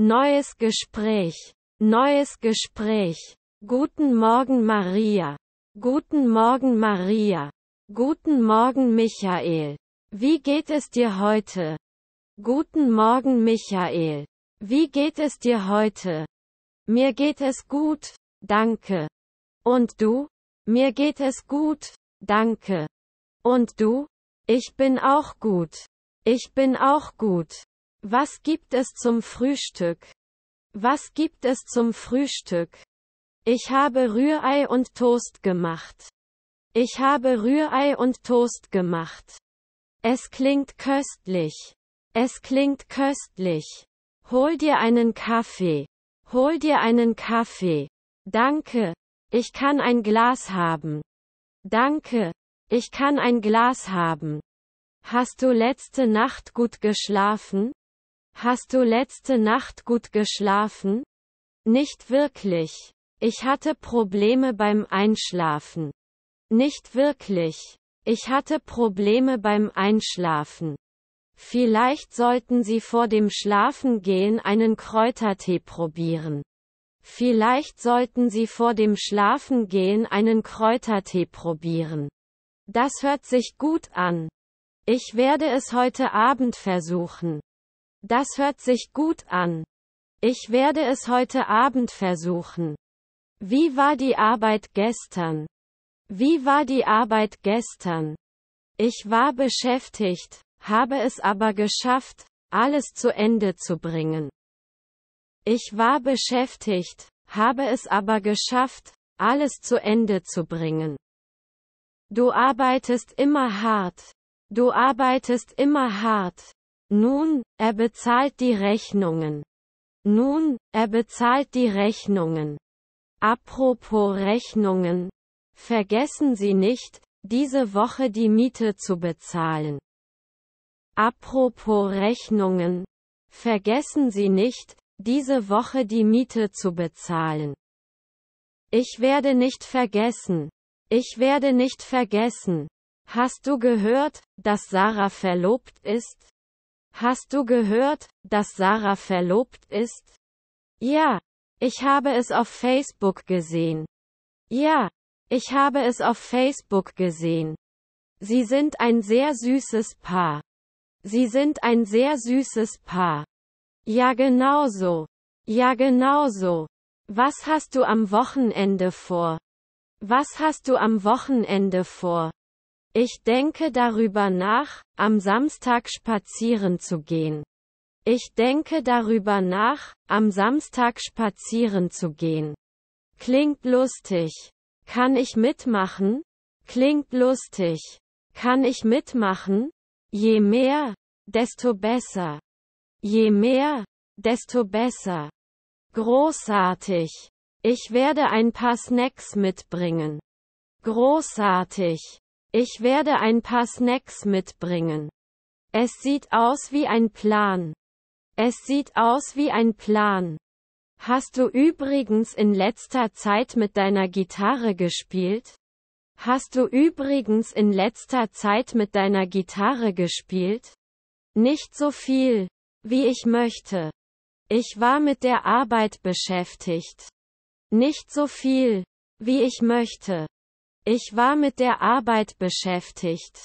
Neues Gespräch. Neues Gespräch. Guten Morgen Maria. Guten Morgen Maria. Guten Morgen Michael. Wie geht es dir heute? Guten Morgen Michael. Wie geht es dir heute? Mir geht es gut, danke. Und du? Mir geht es gut, danke. Und du? Ich bin auch gut. Ich bin auch gut. Was gibt es zum Frühstück? Was gibt es zum Frühstück? Ich habe Rührei und Toast gemacht. Ich habe Rührei und Toast gemacht. Es klingt köstlich. Es klingt köstlich. Hol dir einen Kaffee. Hol dir einen Kaffee. Danke. Ich kann ein Glas haben. Danke. Ich kann ein Glas haben. Hast du letzte Nacht gut geschlafen? Hast du letzte Nacht gut geschlafen? Nicht wirklich. Ich hatte Probleme beim Einschlafen. Nicht wirklich. Ich hatte Probleme beim Einschlafen. Vielleicht sollten Sie vor dem Schlafengehen einen Kräutertee probieren. Vielleicht sollten Sie vor dem Schlafengehen einen Kräutertee probieren. Das hört sich gut an. Ich werde es heute Abend versuchen. Das hört sich gut an. Ich werde es heute Abend versuchen. Wie war die Arbeit gestern? Wie war die Arbeit gestern? Ich war beschäftigt, habe es aber geschafft, alles zu Ende zu bringen. Ich war beschäftigt, habe es aber geschafft, alles zu Ende zu bringen. Du arbeitest immer hart. Du arbeitest immer hart. Nun, er bezahlt die Rechnungen. Nun, er bezahlt die Rechnungen. Apropos Rechnungen. Vergessen Sie nicht, diese Woche die Miete zu bezahlen. Apropos Rechnungen. Vergessen Sie nicht, diese Woche die Miete zu bezahlen. Ich werde nicht vergessen. Ich werde nicht vergessen. Hast du gehört, dass Sarah verlobt ist? Hast du gehört, dass Sarah verlobt ist? Ja. Ich habe es auf Facebook gesehen. Ja. Ich habe es auf Facebook gesehen. Sie sind ein sehr süßes Paar. Sie sind ein sehr süßes Paar. Ja genau so. Ja genau so. Was hast du am Wochenende vor? Was hast du am Wochenende vor? Ich denke darüber nach, am Samstag spazieren zu gehen. Ich denke darüber nach, am Samstag spazieren zu gehen. Klingt lustig. Kann ich mitmachen? Klingt lustig. Kann ich mitmachen? Je mehr, desto besser. Je mehr, desto besser. Großartig. Ich werde ein paar Snacks mitbringen. Großartig. Ich werde ein paar Snacks mitbringen. Es sieht aus wie ein Plan. Es sieht aus wie ein Plan. Hast du übrigens in letzter Zeit mit deiner Gitarre gespielt? Hast du übrigens in letzter Zeit mit deiner Gitarre gespielt? Nicht so viel, wie ich möchte. Ich war mit der Arbeit beschäftigt. Nicht so viel, wie ich möchte. Ich war mit der Arbeit beschäftigt.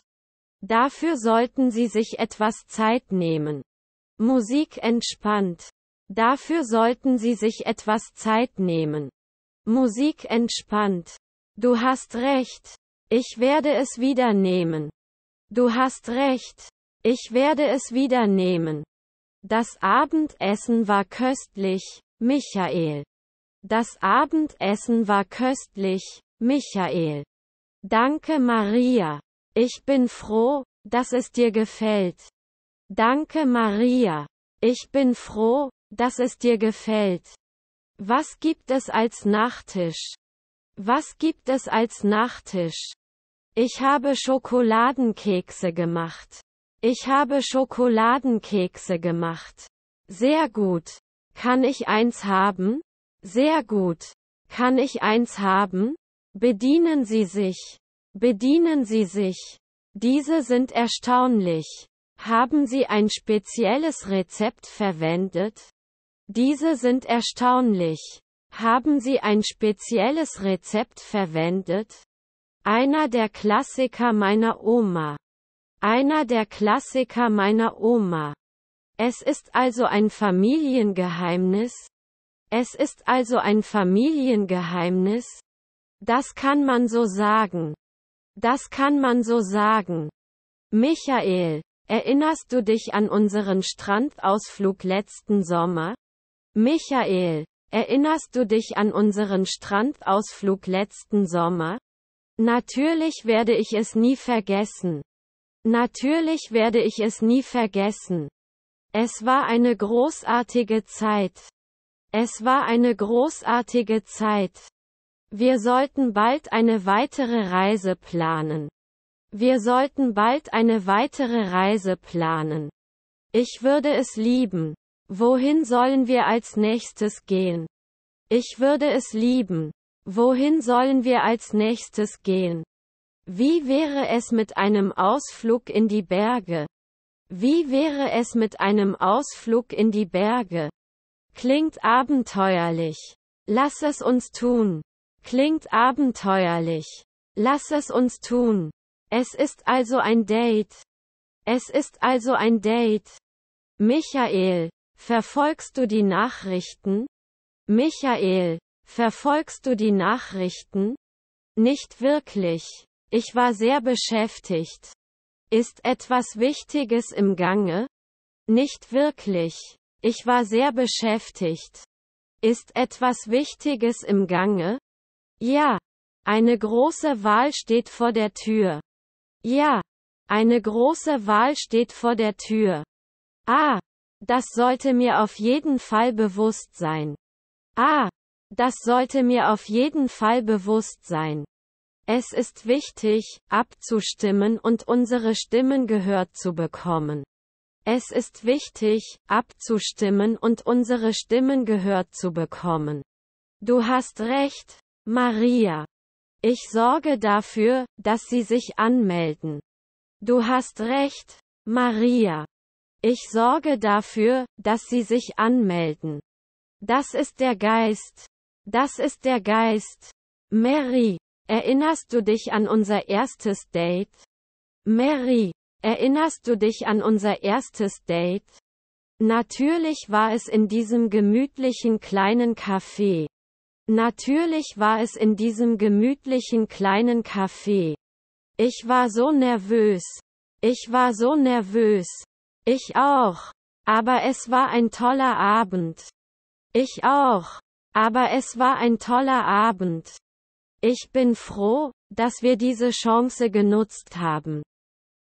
Dafür sollten Sie sich etwas Zeit nehmen. Musik entspannt. Dafür sollten Sie sich etwas Zeit nehmen. Musik entspannt. Du hast recht. Ich werde es wieder nehmen. Du hast recht. Ich werde es wieder nehmen. Das Abendessen war köstlich, Michael. Das Abendessen war köstlich, Michael. Danke Maria. Ich bin froh, dass es dir gefällt. Danke Maria. Ich bin froh, dass es dir gefällt. Was gibt es als Nachtisch? Was gibt es als Nachtisch? Ich habe Schokoladenkekse gemacht. Ich habe Schokoladenkekse gemacht. Sehr gut. Kann ich eins haben? Sehr gut. Kann ich eins haben? Bedienen Sie sich. Bedienen Sie sich. Diese sind erstaunlich. Haben Sie ein spezielles Rezept verwendet? Diese sind erstaunlich. Haben Sie ein spezielles Rezept verwendet? Einer der Klassiker meiner Oma. Einer der Klassiker meiner Oma. Es ist also ein Familiengeheimnis? Es ist also ein Familiengeheimnis? Das kann man so sagen. Das kann man so sagen. Michael, erinnerst du dich an unseren Strandausflug letzten Sommer? Michael, erinnerst du dich an unseren Strandausflug letzten Sommer? Natürlich werde ich es nie vergessen. Natürlich werde ich es nie vergessen. Es war eine großartige Zeit. Es war eine großartige Zeit. Wir sollten bald eine weitere Reise planen. Wir sollten bald eine weitere Reise planen. Ich würde es lieben. Wohin sollen wir als nächstes gehen? Ich würde es lieben. Wohin sollen wir als nächstes gehen? Wie wäre es mit einem Ausflug in die Berge? Wie wäre es mit einem Ausflug in die Berge? Klingt abenteuerlich. Lass es uns tun. Klingt abenteuerlich. Lass es uns tun. Es ist also ein Date. Es ist also ein Date. Michael, verfolgst du die Nachrichten? Michael, verfolgst du die Nachrichten? Nicht wirklich. Ich war sehr beschäftigt. Ist etwas Wichtiges im Gange? Nicht wirklich. Ich war sehr beschäftigt. Ist etwas Wichtiges im Gange? Ja. Eine große Wahl steht vor der Tür. Ja. Eine große Wahl steht vor der Tür. Ah. Das sollte mir auf jeden Fall bewusst sein. Ah. Das sollte mir auf jeden Fall bewusst sein. Es ist wichtig, abzustimmen und unsere Stimmen gehört zu bekommen. Es ist wichtig, abzustimmen und unsere Stimmen gehört zu bekommen. Du hast recht, Maria. Ich sorge dafür, dass sie sich anmelden. Du hast recht, Maria. Ich sorge dafür, dass sie sich anmelden. Das ist der Geist. Das ist der Geist. Mary, erinnerst du dich an unser erstes Date? Mary, erinnerst du dich an unser erstes Date? Natürlich war es in diesem gemütlichen kleinen Café. Natürlich war es in diesem gemütlichen kleinen Café. Ich war so nervös. Ich war so nervös. Ich auch. Aber es war ein toller Abend. Ich auch. Aber es war ein toller Abend. Ich bin froh, dass wir diese Chance genutzt haben.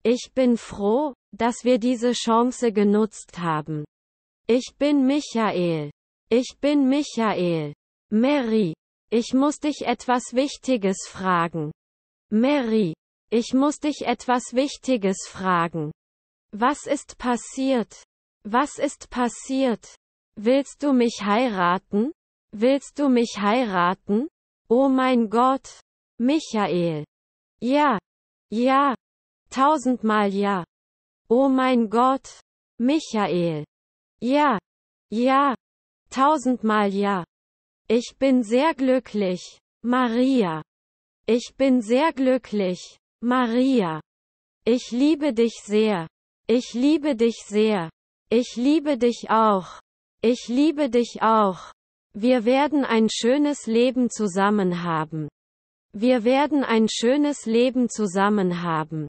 Ich bin froh, dass wir diese Chance genutzt haben. Ich bin Michael. Ich bin Michael. Mary, ich muss dich etwas Wichtiges fragen. Mary, ich muss dich etwas Wichtiges fragen. Was ist passiert? Was ist passiert? Willst du mich heiraten? Willst du mich heiraten? Oh mein Gott! Michael! Ja! Ja! Tausendmal ja! Oh mein Gott! Michael! Ja! Ja! Tausendmal ja! Ich bin sehr glücklich. Maria. Ich bin sehr glücklich. Maria. Ich liebe dich sehr. Ich liebe dich sehr. Ich liebe dich auch. Ich liebe dich auch. Wir werden ein schönes Leben zusammen haben. Wir werden ein schönes Leben zusammen haben.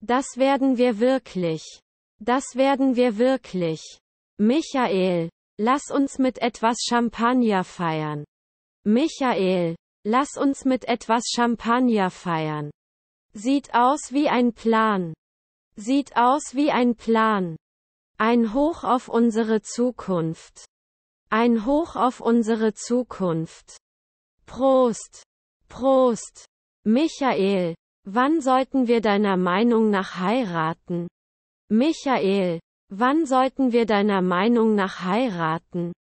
Das werden wir wirklich. Das werden wir wirklich. Michael. Lass uns mit etwas Champagner feiern. Michael, lass uns mit etwas Champagner feiern. Sieht aus wie ein Plan. Sieht aus wie ein Plan. Ein Hoch auf unsere Zukunft. Ein Hoch auf unsere Zukunft. Prost. Prost. Michael, wann sollten wir deiner Meinung nach heiraten? Michael, Wann sollten wir deiner Meinung nach heiraten?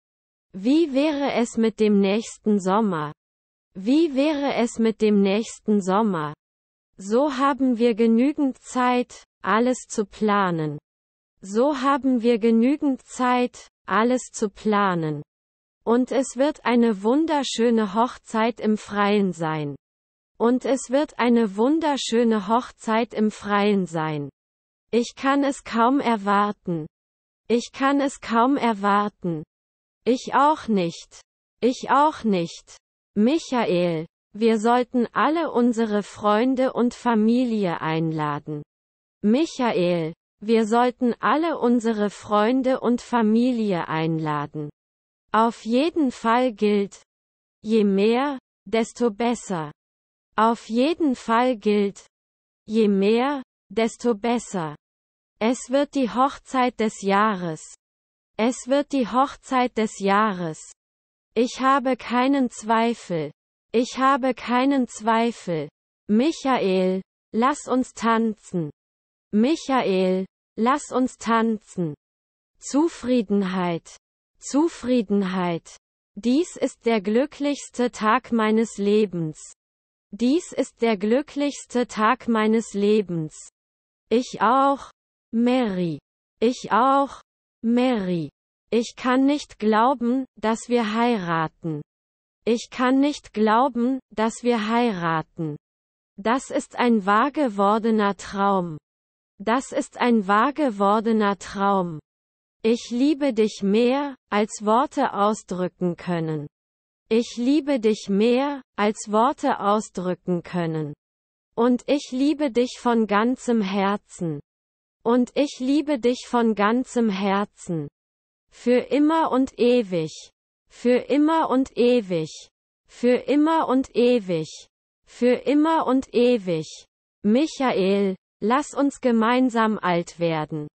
Wie wäre es mit dem nächsten Sommer? Wie wäre es mit dem nächsten Sommer? So haben wir genügend Zeit, alles zu planen. So haben wir genügend Zeit, alles zu planen. Und es wird eine wunderschöne Hochzeit im Freien sein. Und es wird eine wunderschöne Hochzeit im Freien sein. Ich kann es kaum erwarten. Ich kann es kaum erwarten. Ich auch nicht. Ich auch nicht. Michael, wir sollten alle unsere Freunde und Familie einladen. Michael, wir sollten alle unsere Freunde und Familie einladen. Auf jeden Fall gilt, je mehr, desto besser. Auf jeden Fall gilt, je mehr, desto besser. Es wird die Hochzeit des Jahres. Es wird die Hochzeit des Jahres. Ich habe keinen Zweifel. Ich habe keinen Zweifel. Michael, lass uns tanzen. Michael, lass uns tanzen. Zufriedenheit. Zufriedenheit. Dies ist der glücklichste Tag meines Lebens. Dies ist der glücklichste Tag meines Lebens. Ich auch. Mary. Ich auch. Mary. Ich kann nicht glauben, dass wir heiraten. Ich kann nicht glauben, dass wir heiraten. Das ist ein wahr gewordener Traum. Das ist ein wahr gewordener Traum. Ich liebe dich mehr, als Worte ausdrücken können. Ich liebe dich mehr, als Worte ausdrücken können. Und ich liebe dich von ganzem Herzen. Und ich liebe dich von ganzem Herzen. Für immer und ewig. Für immer und ewig. Für immer und ewig. Für immer und ewig. Michael, lass uns gemeinsam alt werden.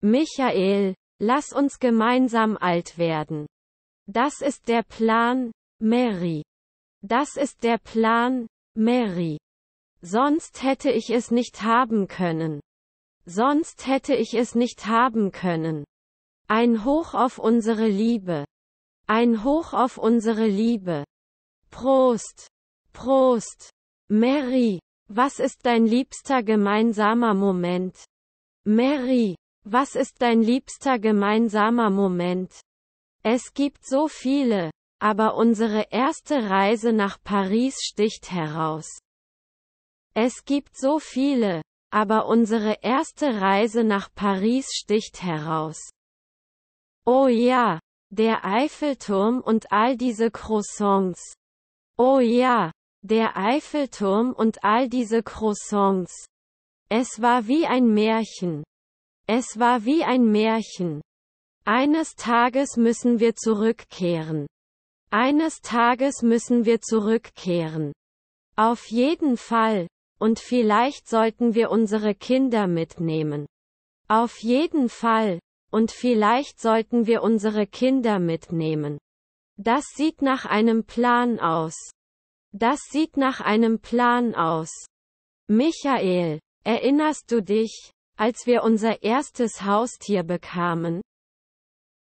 Michael, lass uns gemeinsam alt werden. Das ist der Plan, Mary. Das ist der Plan, Mary. Sonst hätte ich es nicht haben können. Sonst hätte ich es nicht haben können. Ein Hoch auf unsere Liebe. Ein Hoch auf unsere Liebe. Prost. Prost. Mary, was ist dein liebster gemeinsamer Moment? Mary, was ist dein liebster gemeinsamer Moment? Es gibt so viele, aber unsere erste Reise nach Paris sticht heraus. Es gibt so viele, aber unsere erste Reise nach Paris sticht heraus. Oh ja, der Eiffelturm und all diese Croissants. Oh ja, der Eiffelturm und all diese Croissants. Es war wie ein Märchen. Es war wie ein Märchen. Eines Tages müssen wir zurückkehren. Eines Tages müssen wir zurückkehren. Auf jeden Fall, und vielleicht sollten wir unsere Kinder mitnehmen. Auf jeden Fall. Und vielleicht sollten wir unsere Kinder mitnehmen. Das sieht nach einem Plan aus. Das sieht nach einem Plan aus. Michael, erinnerst du dich, als wir unser erstes Haustier bekamen?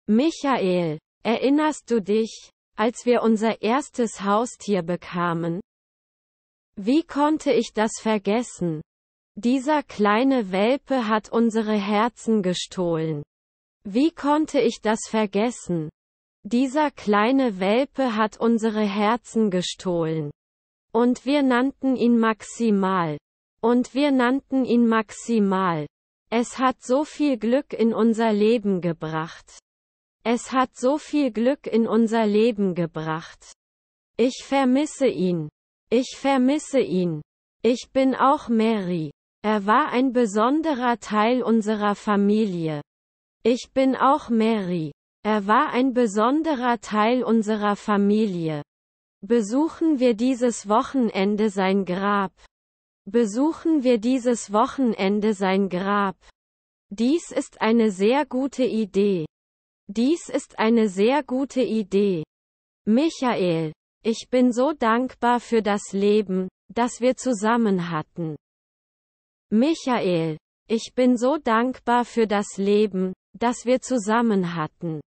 Michael, erinnerst du dich, als wir unser erstes Haustier bekamen? Wie konnte ich das vergessen? Dieser kleine Welpe hat unsere Herzen gestohlen. Wie konnte ich das vergessen? Dieser kleine Welpe hat unsere Herzen gestohlen. Und wir nannten ihn Maximal. Und wir nannten ihn Maximal. Es hat so viel Glück in unser Leben gebracht. Es hat so viel Glück in unser Leben gebracht. Ich vermisse ihn. Ich vermisse ihn. Ich bin auch Mary. Er war ein besonderer Teil unserer Familie. Ich bin auch Mary. Er war ein besonderer Teil unserer Familie. Besuchen wir dieses Wochenende sein Grab. Besuchen wir dieses Wochenende sein Grab. Dies ist eine sehr gute Idee. Dies ist eine sehr gute Idee. Michael, ich bin so dankbar für das Leben, das wir zusammen hatten. Michael. Ich bin so dankbar für das Leben, das wir zusammen hatten.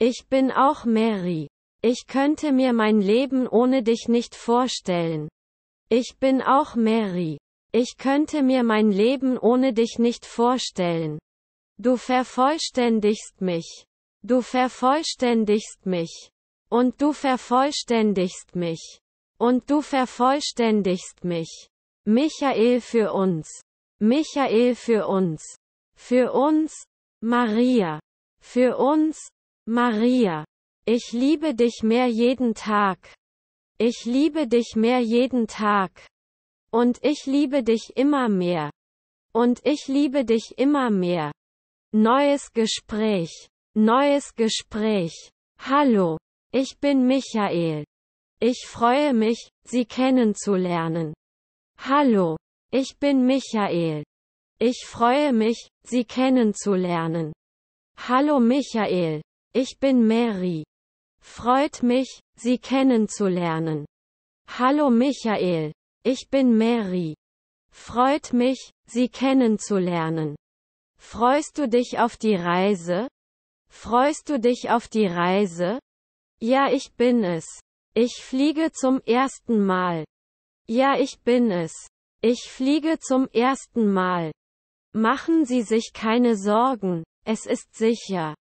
Ich bin auch Mary. Ich könnte mir mein Leben ohne dich nicht vorstellen. Ich bin auch Mary. Ich könnte mir mein Leben ohne dich nicht vorstellen. Du vervollständigst mich. Du vervollständigst mich. Und du vervollständigst mich. Und du vervollständigst mich. Michael für uns. Michael für uns. Für uns, Maria. Für uns, Maria. Ich liebe dich mehr jeden Tag. Ich liebe dich mehr jeden Tag. Und ich liebe dich immer mehr. Und ich liebe dich immer mehr. Neues Gespräch. Neues Gespräch. Hallo. Ich bin Michael. Ich freue mich, Sie kennenzulernen. Hallo. Ich bin Michael. Ich freue mich, Sie kennenzulernen. Hallo Michael. Ich bin Mary. Freut mich, Sie kennenzulernen. Hallo Michael. Ich bin Mary. Freut mich, Sie kennenzulernen. Freust du dich auf die Reise? Freust du dich auf die Reise? Ja, ich bin es. Ich fliege zum ersten Mal. Ja, ich bin es. Ich fliege zum ersten Mal. Machen Sie sich keine Sorgen, es ist sicher.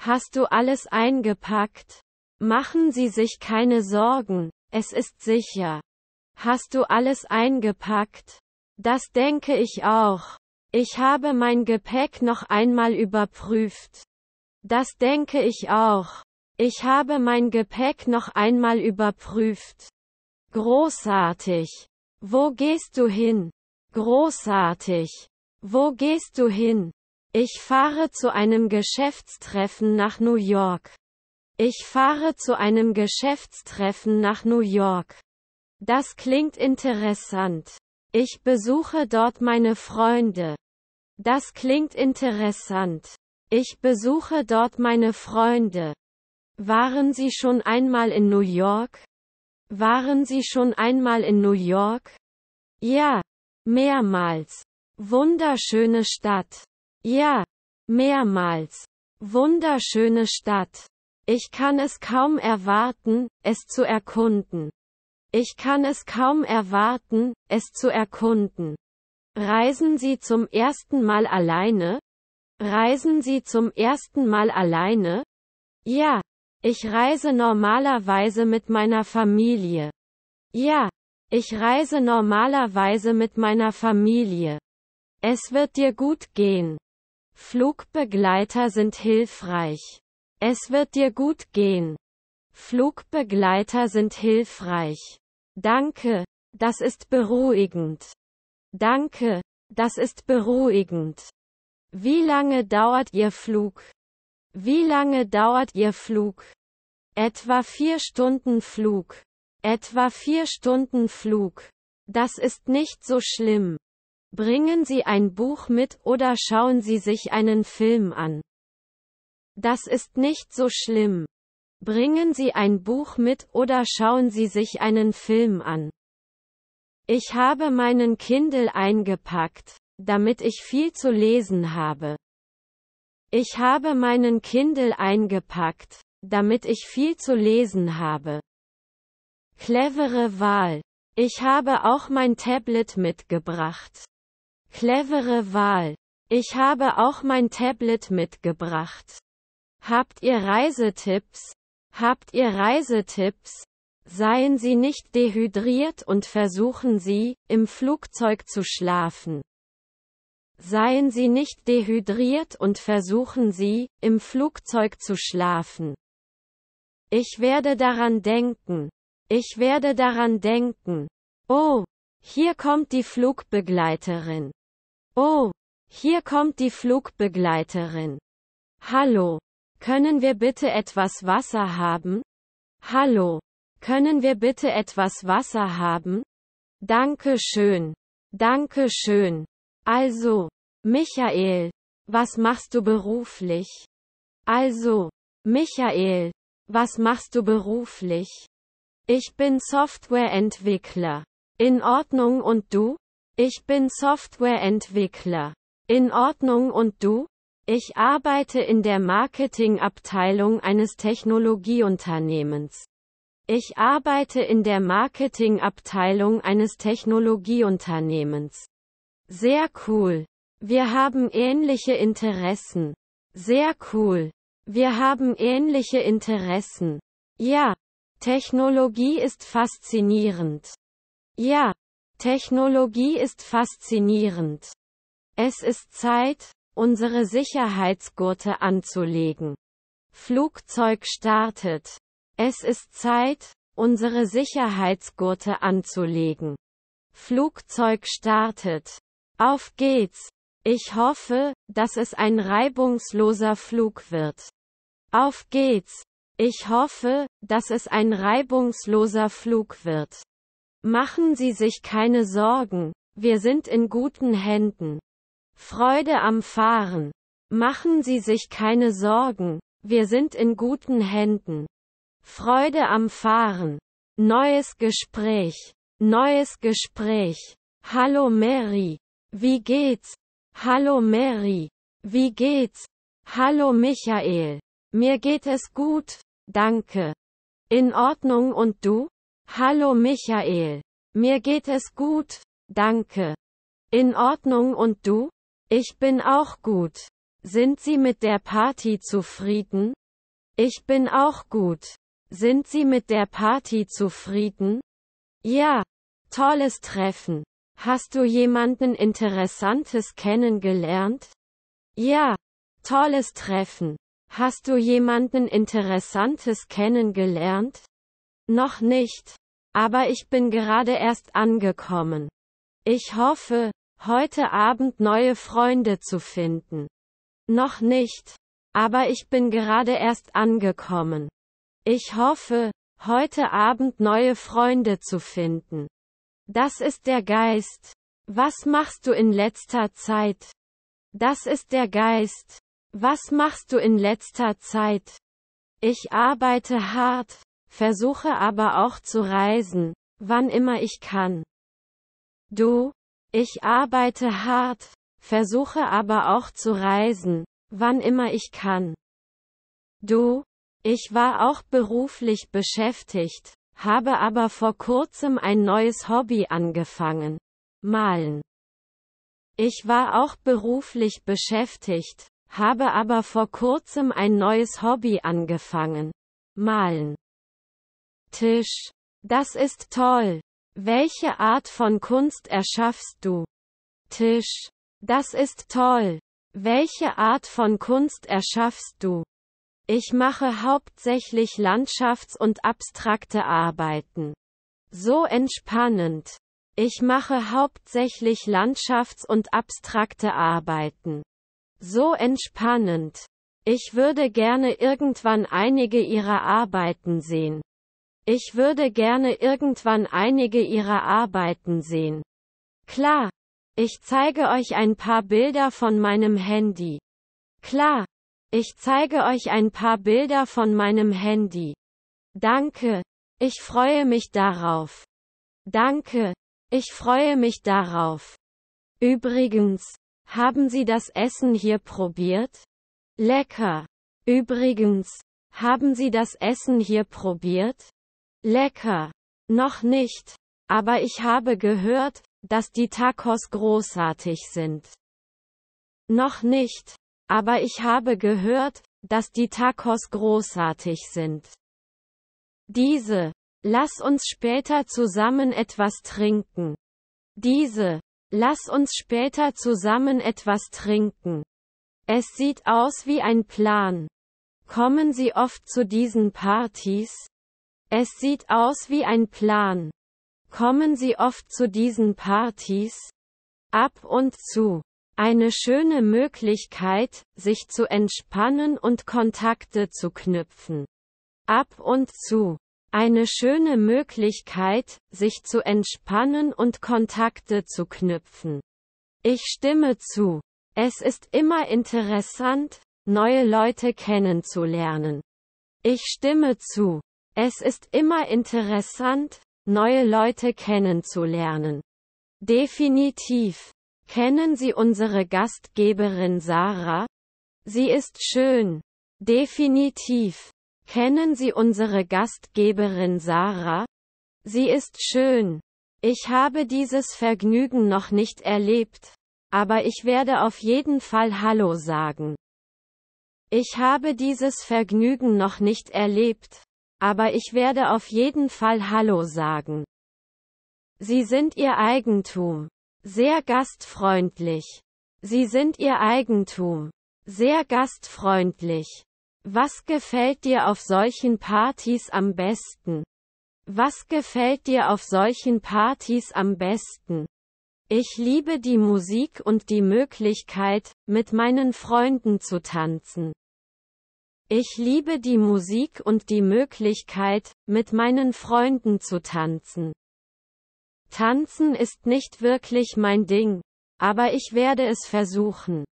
Hast du alles eingepackt? Machen Sie sich keine Sorgen, es ist sicher. Hast du alles eingepackt? Das denke ich auch. Ich habe mein Gepäck noch einmal überprüft. Das denke ich auch. Ich habe mein Gepäck noch einmal überprüft. Großartig. Wo gehst du hin? Großartig. Wo gehst du hin? Ich fahre zu einem Geschäftstreffen nach New York. Ich fahre zu einem Geschäftstreffen nach New York. Das klingt interessant. Ich besuche dort meine Freunde. Das klingt interessant. Ich besuche dort meine Freunde. Waren Sie schon einmal in New York? Waren Sie schon einmal in New York? Ja, mehrmals. Wunderschöne Stadt. Ja, mehrmals. Wunderschöne Stadt. Ich kann es kaum erwarten, es zu erkunden. Ich kann es kaum erwarten, es zu erkunden. Reisen Sie zum ersten Mal alleine? Reisen Sie zum ersten Mal alleine? Ja, ich reise normalerweise mit meiner Familie. Ja. Ich reise normalerweise mit meiner Familie. Es wird dir gut gehen. Flugbegleiter sind hilfreich. Es wird dir gut gehen. Flugbegleiter sind hilfreich. Danke, das ist beruhigend. Danke, das ist beruhigend. Wie lange dauert Ihr Flug? Wie lange dauert Ihr Flug? Etwa vier Stunden Flug. Etwa vier Stunden Flug. Das ist nicht so schlimm. Bringen Sie ein Buch mit oder schauen Sie sich einen Film an. Das ist nicht so schlimm. Bringen Sie ein Buch mit oder schauen Sie sich einen Film an. Ich habe meinen Kindle eingepackt, damit ich viel zu lesen habe. Ich habe meinen Kindle eingepackt, damit ich viel zu lesen habe. Clevere Wahl. Ich habe auch mein Tablet mitgebracht. Clevere Wahl. Ich habe auch mein Tablet mitgebracht. Habt ihr Reisetipps? Habt ihr Reisetipps? Seien Sie nicht dehydriert und versuchen Sie, im Flugzeug zu schlafen. Seien Sie nicht dehydriert und versuchen Sie, im Flugzeug zu schlafen. Ich werde daran denken. Ich werde daran denken. Oh, hier kommt die Flugbegleiterin. Oh, hier kommt die Flugbegleiterin. Hallo, können wir bitte etwas Wasser haben? Hallo, können wir bitte etwas Wasser haben? Danke schön. Danke schön. Also, Michael, was machst du beruflich? Also, Michael, was machst du beruflich? Ich bin Softwareentwickler. In Ordnung und du? Ich bin Softwareentwickler. In Ordnung und du? Ich arbeite in der Marketingabteilung eines Technologieunternehmens. Ich arbeite in der Marketingabteilung eines Technologieunternehmens. Sehr cool. Wir haben ähnliche Interessen. Sehr cool. Wir haben ähnliche Interessen. Ja. Technologie ist faszinierend. Ja. Technologie ist faszinierend. Es ist Zeit, unsere Sicherheitsgurte anzulegen. Flugzeug startet. Es ist Zeit, unsere Sicherheitsgurte anzulegen. Flugzeug startet. Auf geht's! Ich hoffe, dass es ein reibungsloser Flug wird. Auf geht's! Ich hoffe, dass es ein reibungsloser Flug wird. Machen Sie sich keine Sorgen, wir sind in guten Händen. Freude am Fahren. Machen Sie sich keine Sorgen, wir sind in guten Händen. Freude am Fahren. Neues Gespräch. Neues Gespräch. Hallo Mary. Wie geht's? Hallo Mary. Wie geht's? Hallo Michael. Mir geht es gut, danke. In Ordnung und du? Hallo Michael. Mir geht es gut, danke. In Ordnung und du? Ich bin auch gut. Sind Sie mit der Party zufrieden? Ich bin auch gut. Sind Sie mit der Party zufrieden? Ja. Tolles Treffen. Hast du jemanden Interessantes kennengelernt? Ja. Tolles Treffen. Hast du jemanden Interessantes kennengelernt? Noch nicht. Aber ich bin gerade erst angekommen. Ich hoffe, heute Abend neue Freunde zu finden. Noch nicht. Aber ich bin gerade erst angekommen. Ich hoffe, heute Abend neue Freunde zu finden. Das ist der Geist. Was machst du in letzter Zeit? Das ist der Geist. Was machst du in letzter Zeit? Ich arbeite hart, versuche aber auch zu reisen, wann immer ich kann. Du, ich arbeite hart, versuche aber auch zu reisen, wann immer ich kann. Du, ich war auch beruflich beschäftigt, habe aber vor kurzem ein neues Hobby angefangen. Malen. Ich war auch beruflich beschäftigt, habe aber vor kurzem ein neues Hobby angefangen. Malen. Tisch. Das ist toll. Welche Art von Kunst erschaffst du? Tisch. Das ist toll. Welche Art von Kunst erschaffst du? Ich mache hauptsächlich Landschafts- und abstrakte Arbeiten. So entspannend. Ich mache hauptsächlich Landschafts- und abstrakte Arbeiten. So entspannend. Ich würde gerne irgendwann einige ihrer Arbeiten sehen. Ich würde gerne irgendwann einige ihrer Arbeiten sehen. Klar. Ich zeige euch ein paar Bilder von meinem Handy. Klar. Ich zeige euch ein paar Bilder von meinem Handy. Danke. Ich freue mich darauf. Danke. Ich freue mich darauf. Übrigens, haben Sie das Essen hier probiert? Lecker. Übrigens, haben Sie das Essen hier probiert? Lecker. Noch nicht. Aber ich habe gehört, dass die Tacos großartig sind. Noch nicht. Aber ich habe gehört, dass die Tacos großartig sind. Diese. Lass uns später zusammen etwas trinken. Diese. Lass uns später zusammen etwas trinken. Es sieht aus wie ein Plan. Kommen Sie oft zu diesen Partys? Es sieht aus wie ein Plan. Kommen Sie oft zu diesen Partys? Ab und zu. Eine schöne Möglichkeit, sich zu entspannen und Kontakte zu knüpfen. Ab und zu. Eine schöne Möglichkeit, sich zu entspannen und Kontakte zu knüpfen. Ich stimme zu. Es ist immer interessant, neue Leute kennenzulernen. Ich stimme zu. Es ist immer interessant, neue Leute kennenzulernen. Definitiv. Kennen Sie unsere Gastgeberin Sarah? Sie ist schön. Definitiv. Kennen Sie unsere Gastgeberin Sarah? Sie ist schön. Ich habe dieses Vergnügen noch nicht erlebt. Aber ich werde auf jeden Fall Hallo sagen. Ich habe dieses Vergnügen noch nicht erlebt. Aber ich werde auf jeden Fall Hallo sagen. Sie sind ihr Eigentum. Sehr gastfreundlich. Sie sind ihr Eigentum. Sehr gastfreundlich. Was gefällt dir auf solchen Partys am besten? Was gefällt dir auf solchen Partys am besten? Ich liebe die Musik und die Möglichkeit, mit meinen Freunden zu tanzen. Ich liebe die Musik und die Möglichkeit, mit meinen Freunden zu tanzen. Tanzen ist nicht wirklich mein Ding, aber ich werde es versuchen.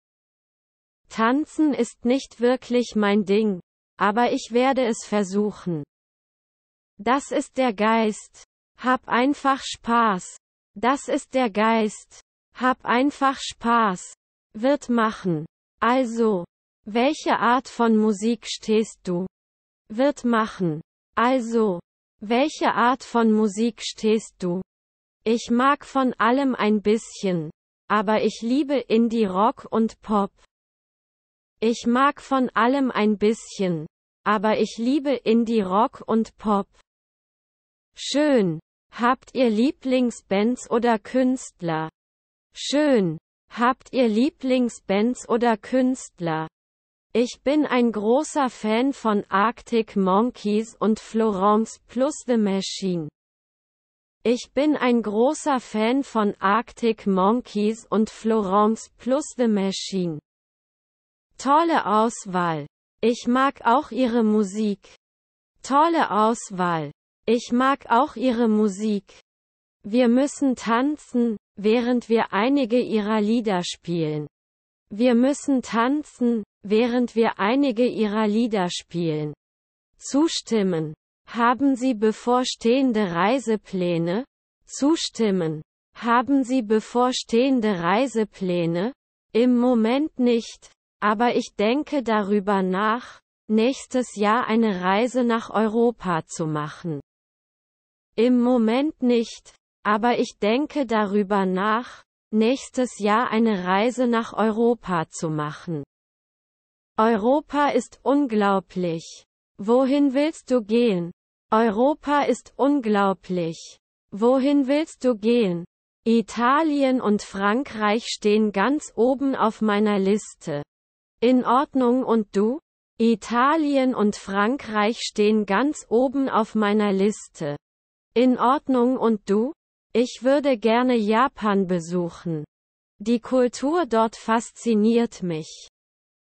Tanzen ist nicht wirklich mein Ding, aber ich werde es versuchen. Das ist der Geist. Hab einfach Spaß. Das ist der Geist. Hab einfach Spaß. Wird machen. Also, welche Art von Musik stehst du? Wird machen. Also, welche Art von Musik stehst du? Ich mag von allem ein bisschen. Aber ich liebe Indie-Rock und Pop. Ich mag von allem ein bisschen. Aber ich liebe Indie-Rock und Pop. Schön. Habt ihr Lieblingsbands oder Künstler? Schön. Habt ihr Lieblingsbands oder Künstler? Ich bin ein großer Fan von Arctic Monkeys und Florence plus The Machine. Ich bin ein großer Fan von Arctic Monkeys und Florence plus The Machine. Tolle Auswahl. Ich mag auch ihre Musik. Tolle Auswahl. Ich mag auch ihre Musik. Wir müssen tanzen, während wir einige ihrer Lieder spielen. Wir müssen tanzen, während wir einige ihrer Lieder spielen. Zustimmen. Haben Sie bevorstehende Reisepläne? Zustimmen. Haben Sie bevorstehende Reisepläne? Im Moment nicht. Aber ich denke darüber nach, nächstes Jahr eine Reise nach Europa zu machen. Im Moment nicht. Aber ich denke darüber nach, nächstes Jahr eine Reise nach Europa zu machen. Europa ist unglaublich. Wohin willst du gehen? Europa ist unglaublich. Wohin willst du gehen? Italien und Frankreich stehen ganz oben auf meiner Liste. In Ordnung und du? Italien und Frankreich stehen ganz oben auf meiner Liste. In Ordnung und du? Ich würde gerne Japan besuchen. Die Kultur dort fasziniert mich.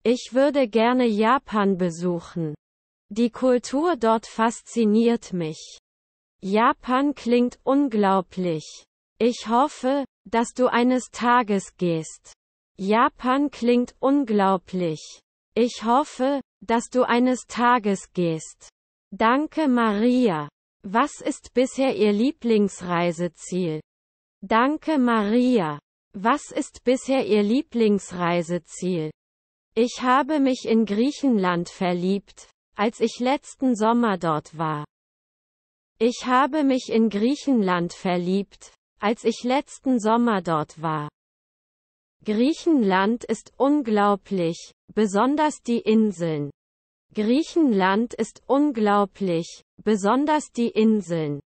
Ich würde gerne Japan besuchen. Die Kultur dort fasziniert mich. Japan klingt unglaublich. Ich hoffe, dass du eines Tages gehst. Japan klingt unglaublich. Ich hoffe, dass du eines Tages gehst. Danke Maria. Was ist bisher Ihr Lieblingsreiseziel? Danke Maria. Was ist bisher Ihr Lieblingsreiseziel? Ich habe mich in Griechenland verliebt als ich letzten Sommer dort war. Ich habe mich in Griechenland verliebt, als ich letzten Sommer dort war. Griechenland ist unglaublich, besonders die Inseln. Griechenland ist unglaublich, besonders die Inseln.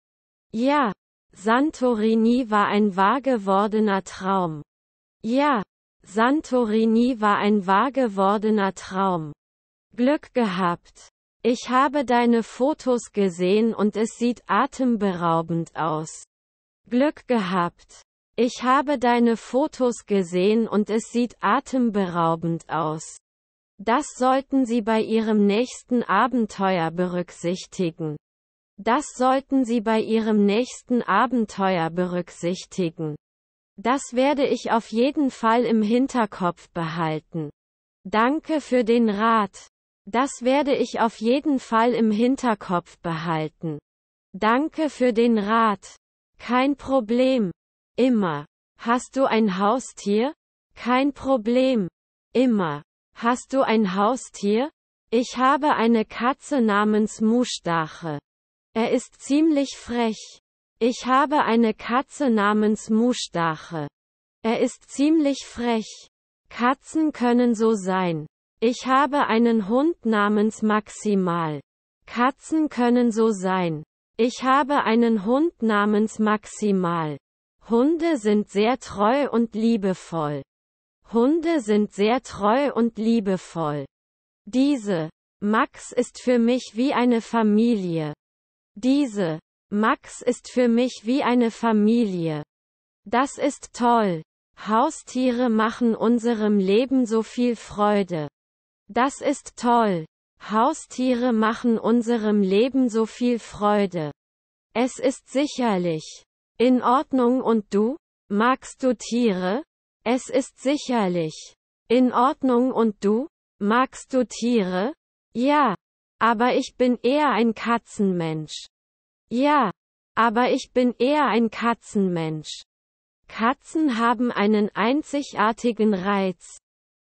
Ja, Santorini war ein wahr gewordener Traum. Ja, Santorini war ein wahr gewordener Traum. Glück gehabt. Ich habe deine Fotos gesehen und es sieht atemberaubend aus. Glück gehabt. Ich habe deine Fotos gesehen und es sieht atemberaubend aus. Das sollten Sie bei Ihrem nächsten Abenteuer berücksichtigen. Das sollten Sie bei Ihrem nächsten Abenteuer berücksichtigen. Das werde ich auf jeden Fall im Hinterkopf behalten. Danke für den Rat. Das werde ich auf jeden Fall im Hinterkopf behalten. Danke für den Rat. Kein Problem. Immer. Hast du ein Haustier? Kein Problem. Immer. Hast du ein Haustier? Ich habe eine Katze namens Mustache. Er ist ziemlich frech. Ich habe eine Katze namens Mustache. Er ist ziemlich frech. Katzen können so sein. Ich habe einen Hund namens Maximal. Katzen können so sein. Ich habe einen Hund namens Maximal. Hunde sind sehr treu und liebevoll. Hunde sind sehr treu und liebevoll. Diese Max ist für mich wie eine Familie. Diese Max ist für mich wie eine Familie. Das ist toll. Haustiere machen unserem Leben so viel Freude. Das ist toll. Haustiere machen unserem Leben so viel Freude. Es ist sicherlich in Ordnung und du? Magst du Tiere? Es ist sicherlich in Ordnung und du? Magst du Tiere? Ja. Aber ich bin eher ein Katzenmensch. Ja. Aber ich bin eher ein Katzenmensch. Katzen haben einen einzigartigen Reiz.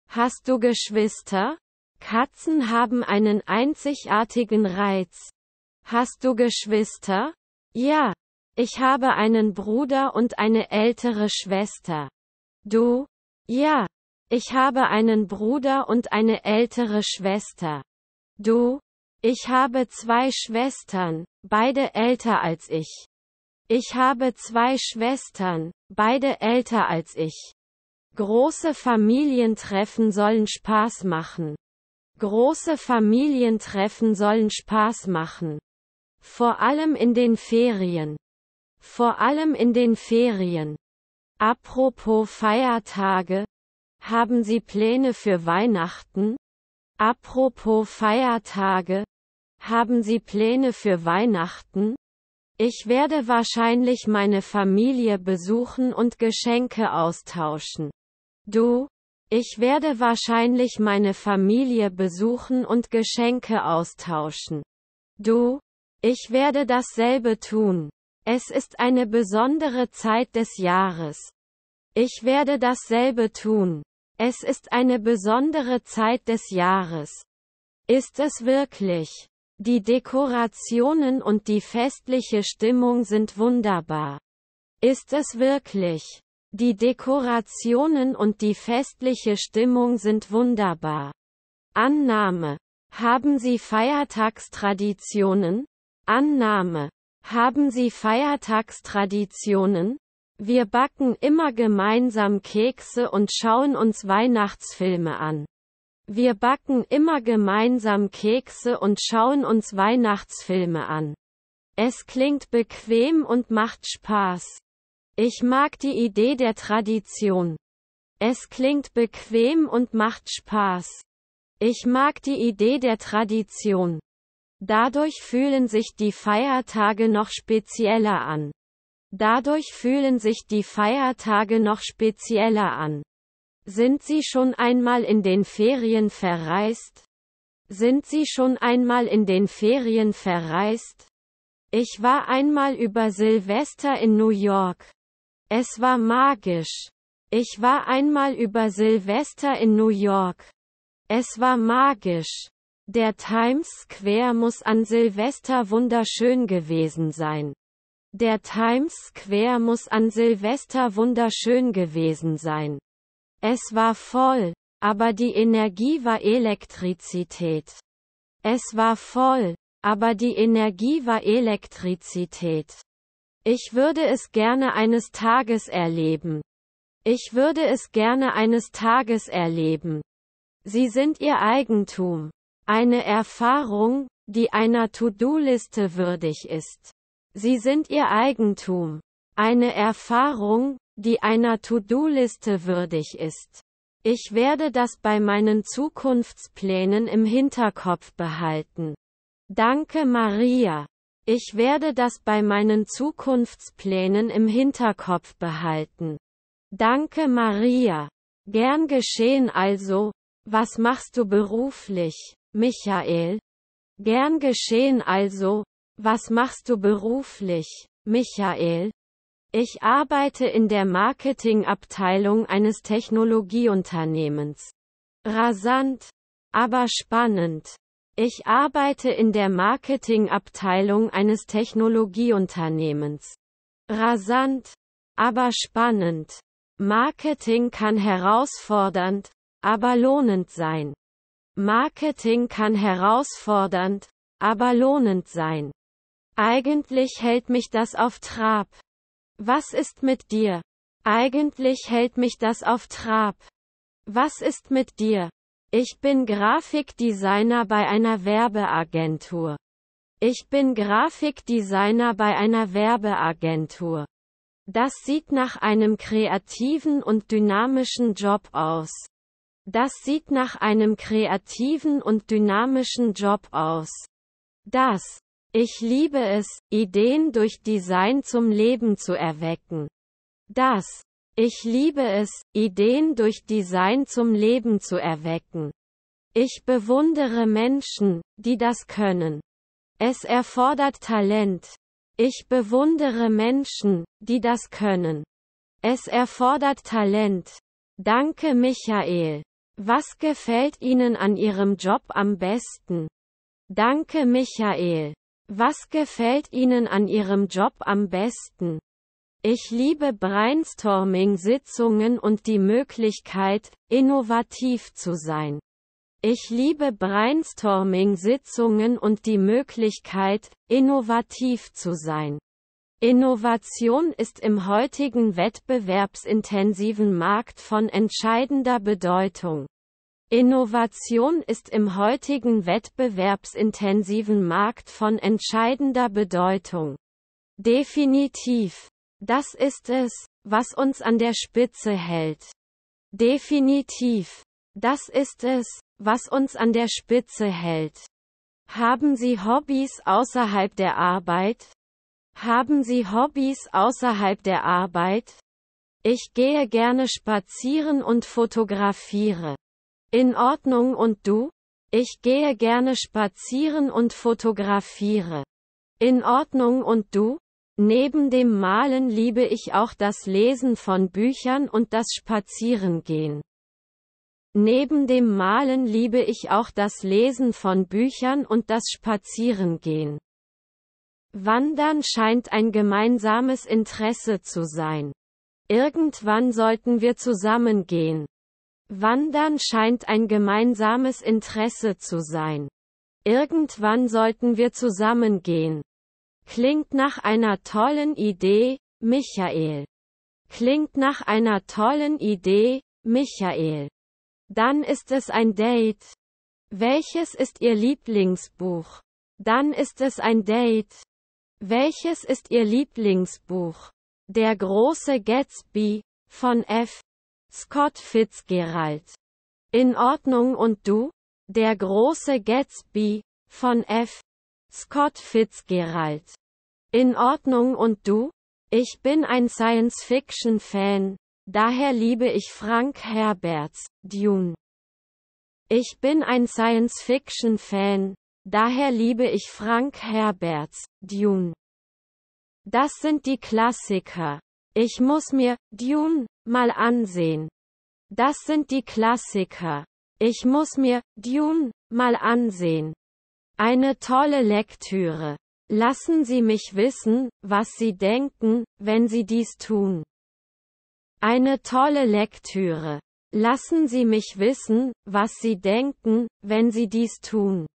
Hast du Geschwister? Katzen haben einen einzigartigen Reiz. Hast du Geschwister? Ja. Ich habe einen Bruder und eine ältere Schwester. Du? Ja. Ich habe einen Bruder und eine ältere Schwester. Du? Ich habe zwei Schwestern, beide älter als ich. Ich habe zwei Schwestern, beide älter als ich. Große Familientreffen sollen Spaß machen. Große Familientreffen sollen Spaß machen. Vor allem in den Ferien. Vor allem in den Ferien. Apropos Feiertage. Haben Sie Pläne für Weihnachten? Apropos Feiertage. Haben Sie Pläne für Weihnachten? Ich werde wahrscheinlich meine Familie besuchen und Geschenke austauschen. Du, ich werde wahrscheinlich meine Familie besuchen und Geschenke austauschen. Du? Ich werde dasselbe tun. Es ist eine besondere Zeit des Jahres. Ich werde dasselbe tun. Es ist eine besondere Zeit des Jahres. Ist es wirklich? Die Dekorationen und die festliche Stimmung sind wunderbar. Ist es wirklich? Die Dekorationen und die festliche Stimmung sind wunderbar. Annahme. Haben Sie Feiertagstraditionen? Annahme. Haben Sie Feiertagstraditionen? Wir backen immer gemeinsam Kekse und schauen uns Weihnachtsfilme an. Wir backen immer gemeinsam Kekse und schauen uns Weihnachtsfilme an. Es klingt bequem und macht Spaß. Ich mag die Idee der Tradition. Es klingt bequem und macht Spaß. Ich mag die Idee der Tradition. Dadurch fühlen sich die Feiertage noch spezieller an. Dadurch fühlen sich die Feiertage noch spezieller an. Sind Sie schon einmal in den Ferien verreist? Sind Sie schon einmal in den Ferien verreist? Ich war einmal über Silvester in New York. Es war magisch. Ich war einmal über Silvester in New York. Es war magisch. Der Times Square muss an Silvester wunderschön gewesen sein. Der Times Square muss an Silvester wunderschön gewesen sein. Es war voll, aber die Energie war Elektrizität. Es war voll, aber die Energie war Elektrizität. Ich würde es gerne eines Tages erleben. Ich würde es gerne eines Tages erleben. Sie sind ihr Eigentum. Eine Erfahrung, die einer To-Do-Liste würdig ist. Sie sind ihr Eigentum. Eine Erfahrung, die einer To-Do-Liste würdig ist. Ich werde das bei meinen Zukunftsplänen im Hinterkopf behalten. Danke Maria. Ich werde das bei meinen Zukunftsplänen im Hinterkopf behalten. Danke Maria. Gern geschehen also. Was machst du beruflich, Michael? Gern geschehen also. Was machst du beruflich, Michael? Ich arbeite in der Marketingabteilung eines Technologieunternehmens. Rasant, aber spannend. Ich arbeite in der Marketingabteilung eines Technologieunternehmens. Rasant, aber spannend. Marketing kann herausfordernd, aber lohnend sein. Marketing kann herausfordernd, aber lohnend sein. Eigentlich hält mich das auf Trab. Was ist mit dir? Eigentlich hält mich das auf Trab. Was ist mit dir? Ich bin Grafikdesigner bei einer Werbeagentur. Ich bin Grafikdesigner bei einer Werbeagentur. Das sieht nach einem kreativen und dynamischen Job aus. Das sieht nach einem kreativen und dynamischen Job aus. Das. Ich liebe es, Ideen durch Design zum Leben zu erwecken. Das. Ich liebe es, Ideen durch Design zum Leben zu erwecken. Ich bewundere Menschen, die das können. Es erfordert Talent. Ich bewundere Menschen, die das können. Es erfordert Talent. Danke Michael. Was gefällt Ihnen an Ihrem Job am besten? Danke Michael. Was gefällt Ihnen an Ihrem Job am besten? Ich liebe Brainstorming-Sitzungen und die Möglichkeit, innovativ zu sein. Ich liebe Brainstorming-Sitzungen und die Möglichkeit, innovativ zu sein. Innovation ist im heutigen wettbewerbsintensiven Markt von entscheidender Bedeutung. Innovation ist im heutigen wettbewerbsintensiven Markt von entscheidender Bedeutung. Definitiv. Das ist es, was uns an der Spitze hält. Definitiv. Das ist es, was uns an der Spitze hält. Haben Sie Hobbys außerhalb der Arbeit? Haben Sie Hobbys außerhalb der Arbeit? Ich gehe gerne spazieren und fotografiere. In Ordnung und du? Ich gehe gerne spazieren und fotografiere. In Ordnung und du? Neben dem Malen liebe ich auch das Lesen von Büchern und das Spazierengehen. Neben dem Malen liebe ich auch das Lesen von Büchern und das Spazierengehen. Wandern scheint ein gemeinsames Interesse zu sein. Irgendwann sollten wir zusammengehen. Wandern scheint ein gemeinsames Interesse zu sein. Irgendwann sollten wir zusammengehen. Klingt nach einer tollen Idee, Michael. Klingt nach einer tollen Idee, Michael. Dann ist es ein Date. Welches ist Ihr Lieblingsbuch? Dann ist es ein Date. Welches ist Ihr Lieblingsbuch? Der große Gatsby von F. Scott Fitzgerald. In Ordnung und du? Der große Gatsby von F. Scott Fitzgerald. In Ordnung und du? Ich bin ein Science-Fiction-Fan. Daher liebe ich Frank Herberts, Dune. Ich bin ein Science-Fiction-Fan. Daher liebe ich Frank Herberts, Dune. Das sind die Klassiker. Ich muss mir Dune mal ansehen. Das sind die Klassiker. Ich muss mir Dune mal ansehen. Eine tolle Lektüre. Lassen Sie mich wissen, was Sie denken, wenn Sie dies tun. Eine tolle Lektüre. Lassen Sie mich wissen, was Sie denken, wenn Sie dies tun.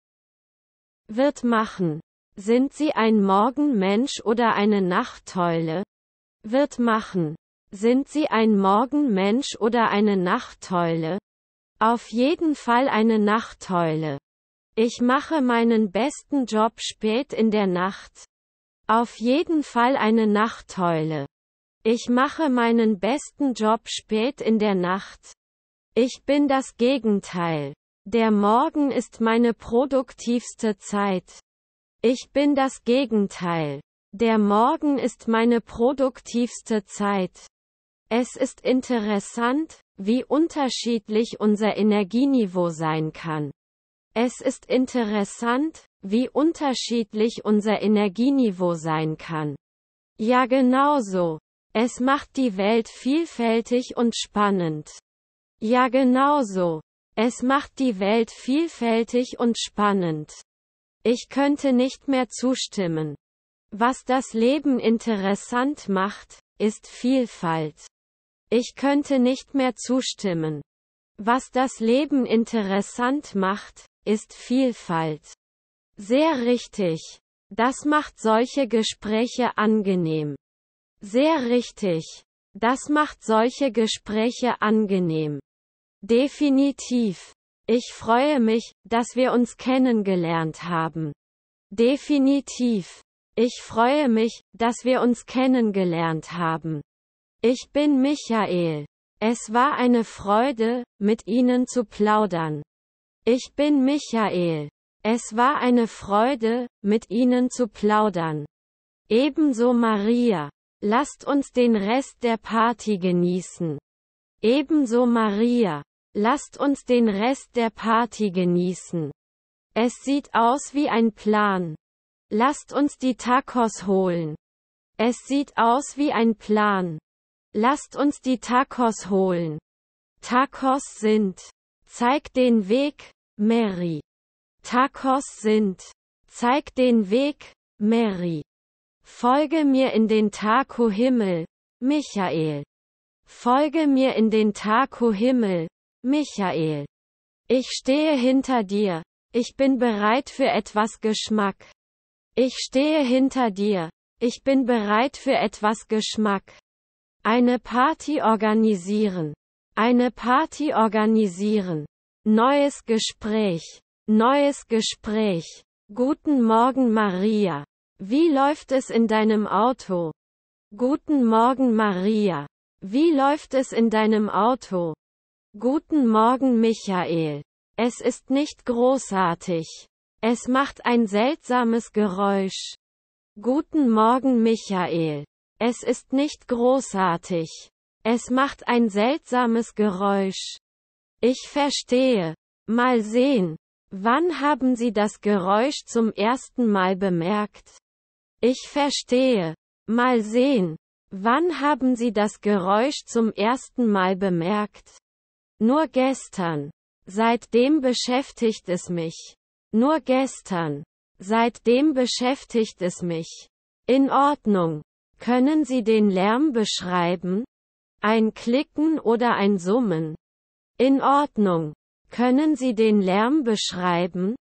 Wird machen. Sind Sie ein Morgenmensch oder eine Nachteule? Wird machen. Sind Sie ein Morgenmensch oder eine Nachteule? Auf jeden Fall eine Nachteule. Ich mache meinen besten Job spät in der Nacht. Auf jeden Fall eine Nachtheule. Ich mache meinen besten Job spät in der Nacht. Ich bin das Gegenteil. Der Morgen ist meine produktivste Zeit. Ich bin das Gegenteil. Der Morgen ist meine produktivste Zeit. Es ist interessant, wie unterschiedlich unser Energieniveau sein kann. Es ist interessant, wie unterschiedlich unser Energieniveau sein kann. Ja genauso. Es macht die Welt vielfältig und spannend. Ja genauso. Es macht die Welt vielfältig und spannend. Ich könnte nicht mehr zustimmen. Was das Leben interessant macht, ist Vielfalt. Ich könnte nicht mehr zustimmen. Was das Leben interessant macht, ist Vielfalt. Sehr richtig. Das macht solche Gespräche angenehm. Sehr richtig. Das macht solche Gespräche angenehm. Definitiv. Ich freue mich, dass wir uns kennengelernt haben. Definitiv. Ich freue mich, dass wir uns kennengelernt haben. Ich bin Michael. Es war eine Freude, mit Ihnen zu plaudern. Ich bin Michael. Es war eine Freude, mit Ihnen zu plaudern. Ebenso Maria. Lasst uns den Rest der Party genießen. Ebenso Maria. Lasst uns den Rest der Party genießen. Es sieht aus wie ein Plan. Lasst uns die Tacos holen. Es sieht aus wie ein Plan. Lasst uns die Tacos holen. Tacos sind Zeig den Weg, Mary. Tacos sind. Zeig den Weg, Mary. Folge mir in den taco Himmel, Michael. Folge mir in den taco Himmel, Michael. Ich stehe hinter dir. Ich bin bereit für etwas Geschmack. Ich stehe hinter dir. Ich bin bereit für etwas Geschmack. Eine Party organisieren. Eine Party organisieren. Neues Gespräch. Neues Gespräch. Guten Morgen Maria. Wie läuft es in deinem Auto? Guten Morgen Maria. Wie läuft es in deinem Auto? Guten Morgen Michael. Es ist nicht großartig. Es macht ein seltsames Geräusch. Guten Morgen Michael. Es ist nicht großartig. Es macht ein seltsames Geräusch. Ich verstehe. Mal sehen. Wann haben Sie das Geräusch zum ersten Mal bemerkt? Ich verstehe. Mal sehen. Wann haben Sie das Geräusch zum ersten Mal bemerkt? Nur gestern. Seitdem beschäftigt es mich. Nur gestern. Seitdem beschäftigt es mich. In Ordnung. Können Sie den Lärm beschreiben? Ein Klicken oder ein Summen. In Ordnung. Können Sie den Lärm beschreiben?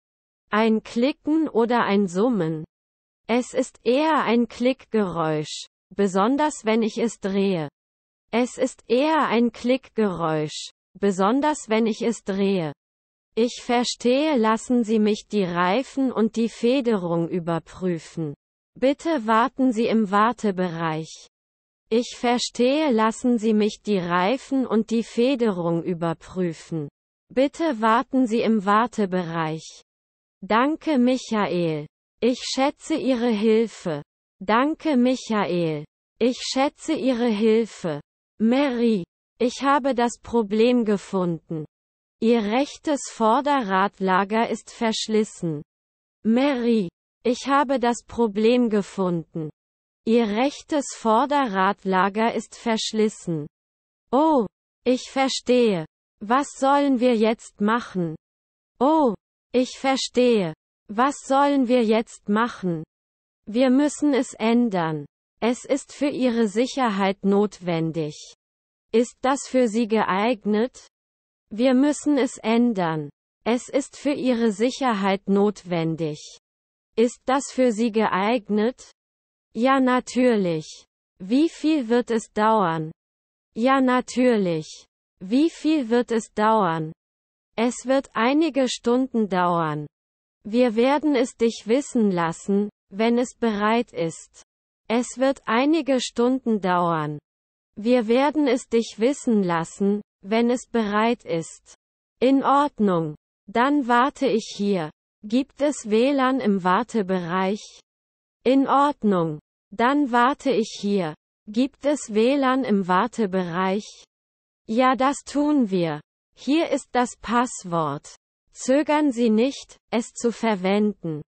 Ein Klicken oder ein Summen. Es ist eher ein Klickgeräusch, besonders wenn ich es drehe. Es ist eher ein Klickgeräusch, besonders wenn ich es drehe. Ich verstehe, lassen Sie mich die Reifen und die Federung überprüfen. Bitte warten Sie im Wartebereich. Ich verstehe, lassen Sie mich die Reifen und die Federung überprüfen. Bitte warten Sie im Wartebereich. Danke Michael. Ich schätze Ihre Hilfe. Danke Michael. Ich schätze Ihre Hilfe. Mary, ich habe das Problem gefunden. Ihr rechtes Vorderradlager ist verschlissen. Mary, ich habe das Problem gefunden. Ihr rechtes Vorderradlager ist verschlissen. Oh, ich verstehe. Was sollen wir jetzt machen? Oh, ich verstehe. Was sollen wir jetzt machen? Wir müssen es ändern. Es ist für Ihre Sicherheit notwendig. Ist das für Sie geeignet? Wir müssen es ändern. Es ist für Ihre Sicherheit notwendig. Ist das für Sie geeignet? Ja natürlich. Wie viel wird es dauern? Ja natürlich. Wie viel wird es dauern? Es wird einige Stunden dauern. Wir werden es dich wissen lassen, wenn es bereit ist. Es wird einige Stunden dauern. Wir werden es dich wissen lassen, wenn es bereit ist. In Ordnung. Dann warte ich hier. Gibt es WLAN im Wartebereich? In Ordnung. Dann warte ich hier. Gibt es WLAN im Wartebereich? Ja, das tun wir. Hier ist das Passwort. Zögern Sie nicht, es zu verwenden.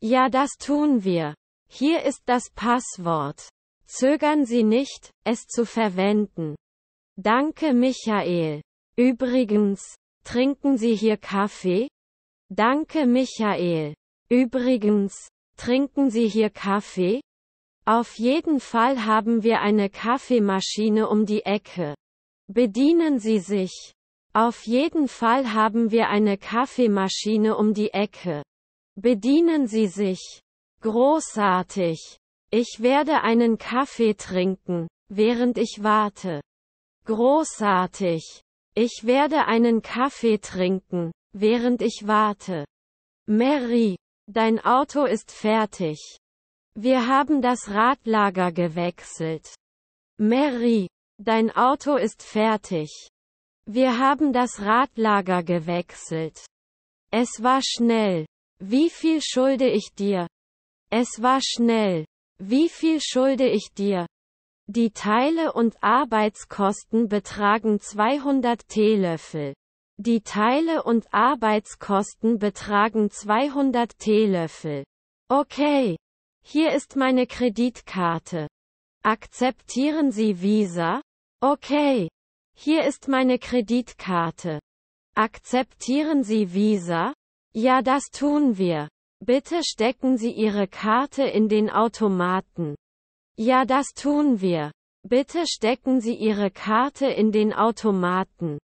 Ja, das tun wir. Hier ist das Passwort. Zögern Sie nicht, es zu verwenden. Danke, Michael. Übrigens, trinken Sie hier Kaffee? Danke, Michael. Übrigens, Trinken Sie hier Kaffee? Auf jeden Fall haben wir eine Kaffeemaschine um die Ecke. Bedienen Sie sich. Auf jeden Fall haben wir eine Kaffeemaschine um die Ecke. Bedienen Sie sich. Großartig. Ich werde einen Kaffee trinken, während ich warte. Großartig. Ich werde einen Kaffee trinken, während ich warte. Mary, Dein Auto ist fertig. Wir haben das Radlager gewechselt. Mary, dein Auto ist fertig. Wir haben das Radlager gewechselt. Es war schnell. Wie viel schulde ich dir? Es war schnell. Wie viel schulde ich dir? Die Teile und Arbeitskosten betragen 200 Teelöffel. Die Teile und Arbeitskosten betragen 200 Teelöffel. Okay. Hier ist meine Kreditkarte. Akzeptieren Sie Visa? Okay. Hier ist meine Kreditkarte. Akzeptieren Sie Visa? Ja, das tun wir. Bitte stecken Sie Ihre Karte in den Automaten. Ja, das tun wir. Bitte stecken Sie Ihre Karte in den Automaten.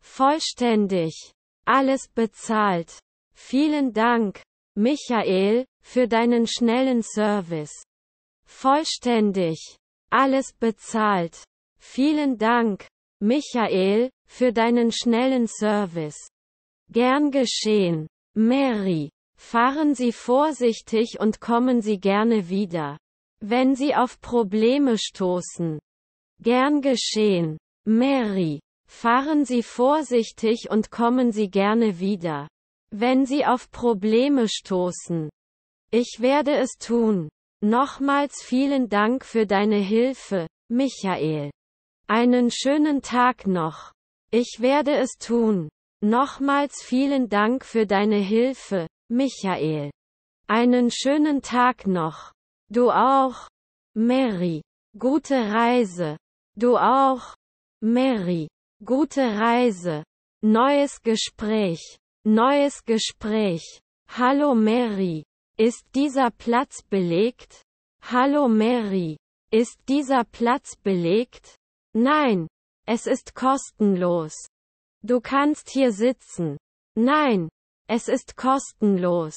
Vollständig. Alles bezahlt. Vielen Dank, Michael, für deinen schnellen Service. Vollständig. Alles bezahlt. Vielen Dank, Michael, für deinen schnellen Service. Gern geschehen. Mary. Fahren Sie vorsichtig und kommen Sie gerne wieder. Wenn Sie auf Probleme stoßen. Gern geschehen. Mary. Fahren Sie vorsichtig und kommen Sie gerne wieder. Wenn Sie auf Probleme stoßen. Ich werde es tun. Nochmals vielen Dank für deine Hilfe, Michael. Einen schönen Tag noch. Ich werde es tun. Nochmals vielen Dank für deine Hilfe, Michael. Einen schönen Tag noch. Du auch. Mary. Gute Reise. Du auch. Mary. Gute Reise. Neues Gespräch. Neues Gespräch. Hallo Mary. Ist dieser Platz belegt? Hallo Mary. Ist dieser Platz belegt? Nein. Es ist kostenlos. Du kannst hier sitzen. Nein. Es ist kostenlos.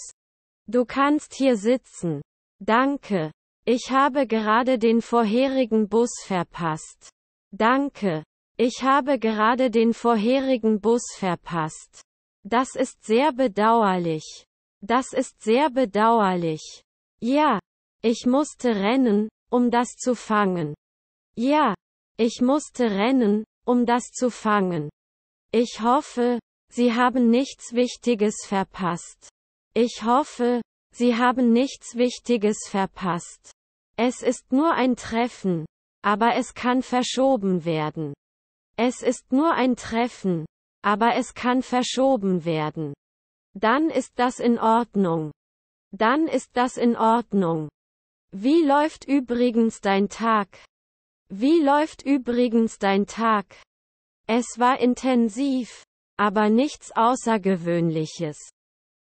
Du kannst hier sitzen. Danke. Ich habe gerade den vorherigen Bus verpasst. Danke. Ich habe gerade den vorherigen Bus verpasst. Das ist sehr bedauerlich. Das ist sehr bedauerlich. Ja. Ich musste rennen, um das zu fangen. Ja. Ich musste rennen, um das zu fangen. Ich hoffe, Sie haben nichts Wichtiges verpasst. Ich hoffe, Sie haben nichts Wichtiges verpasst. Es ist nur ein Treffen. Aber es kann verschoben werden. Es ist nur ein Treffen. Aber es kann verschoben werden. Dann ist das in Ordnung. Dann ist das in Ordnung. Wie läuft übrigens dein Tag? Wie läuft übrigens dein Tag? Es war intensiv, aber nichts Außergewöhnliches.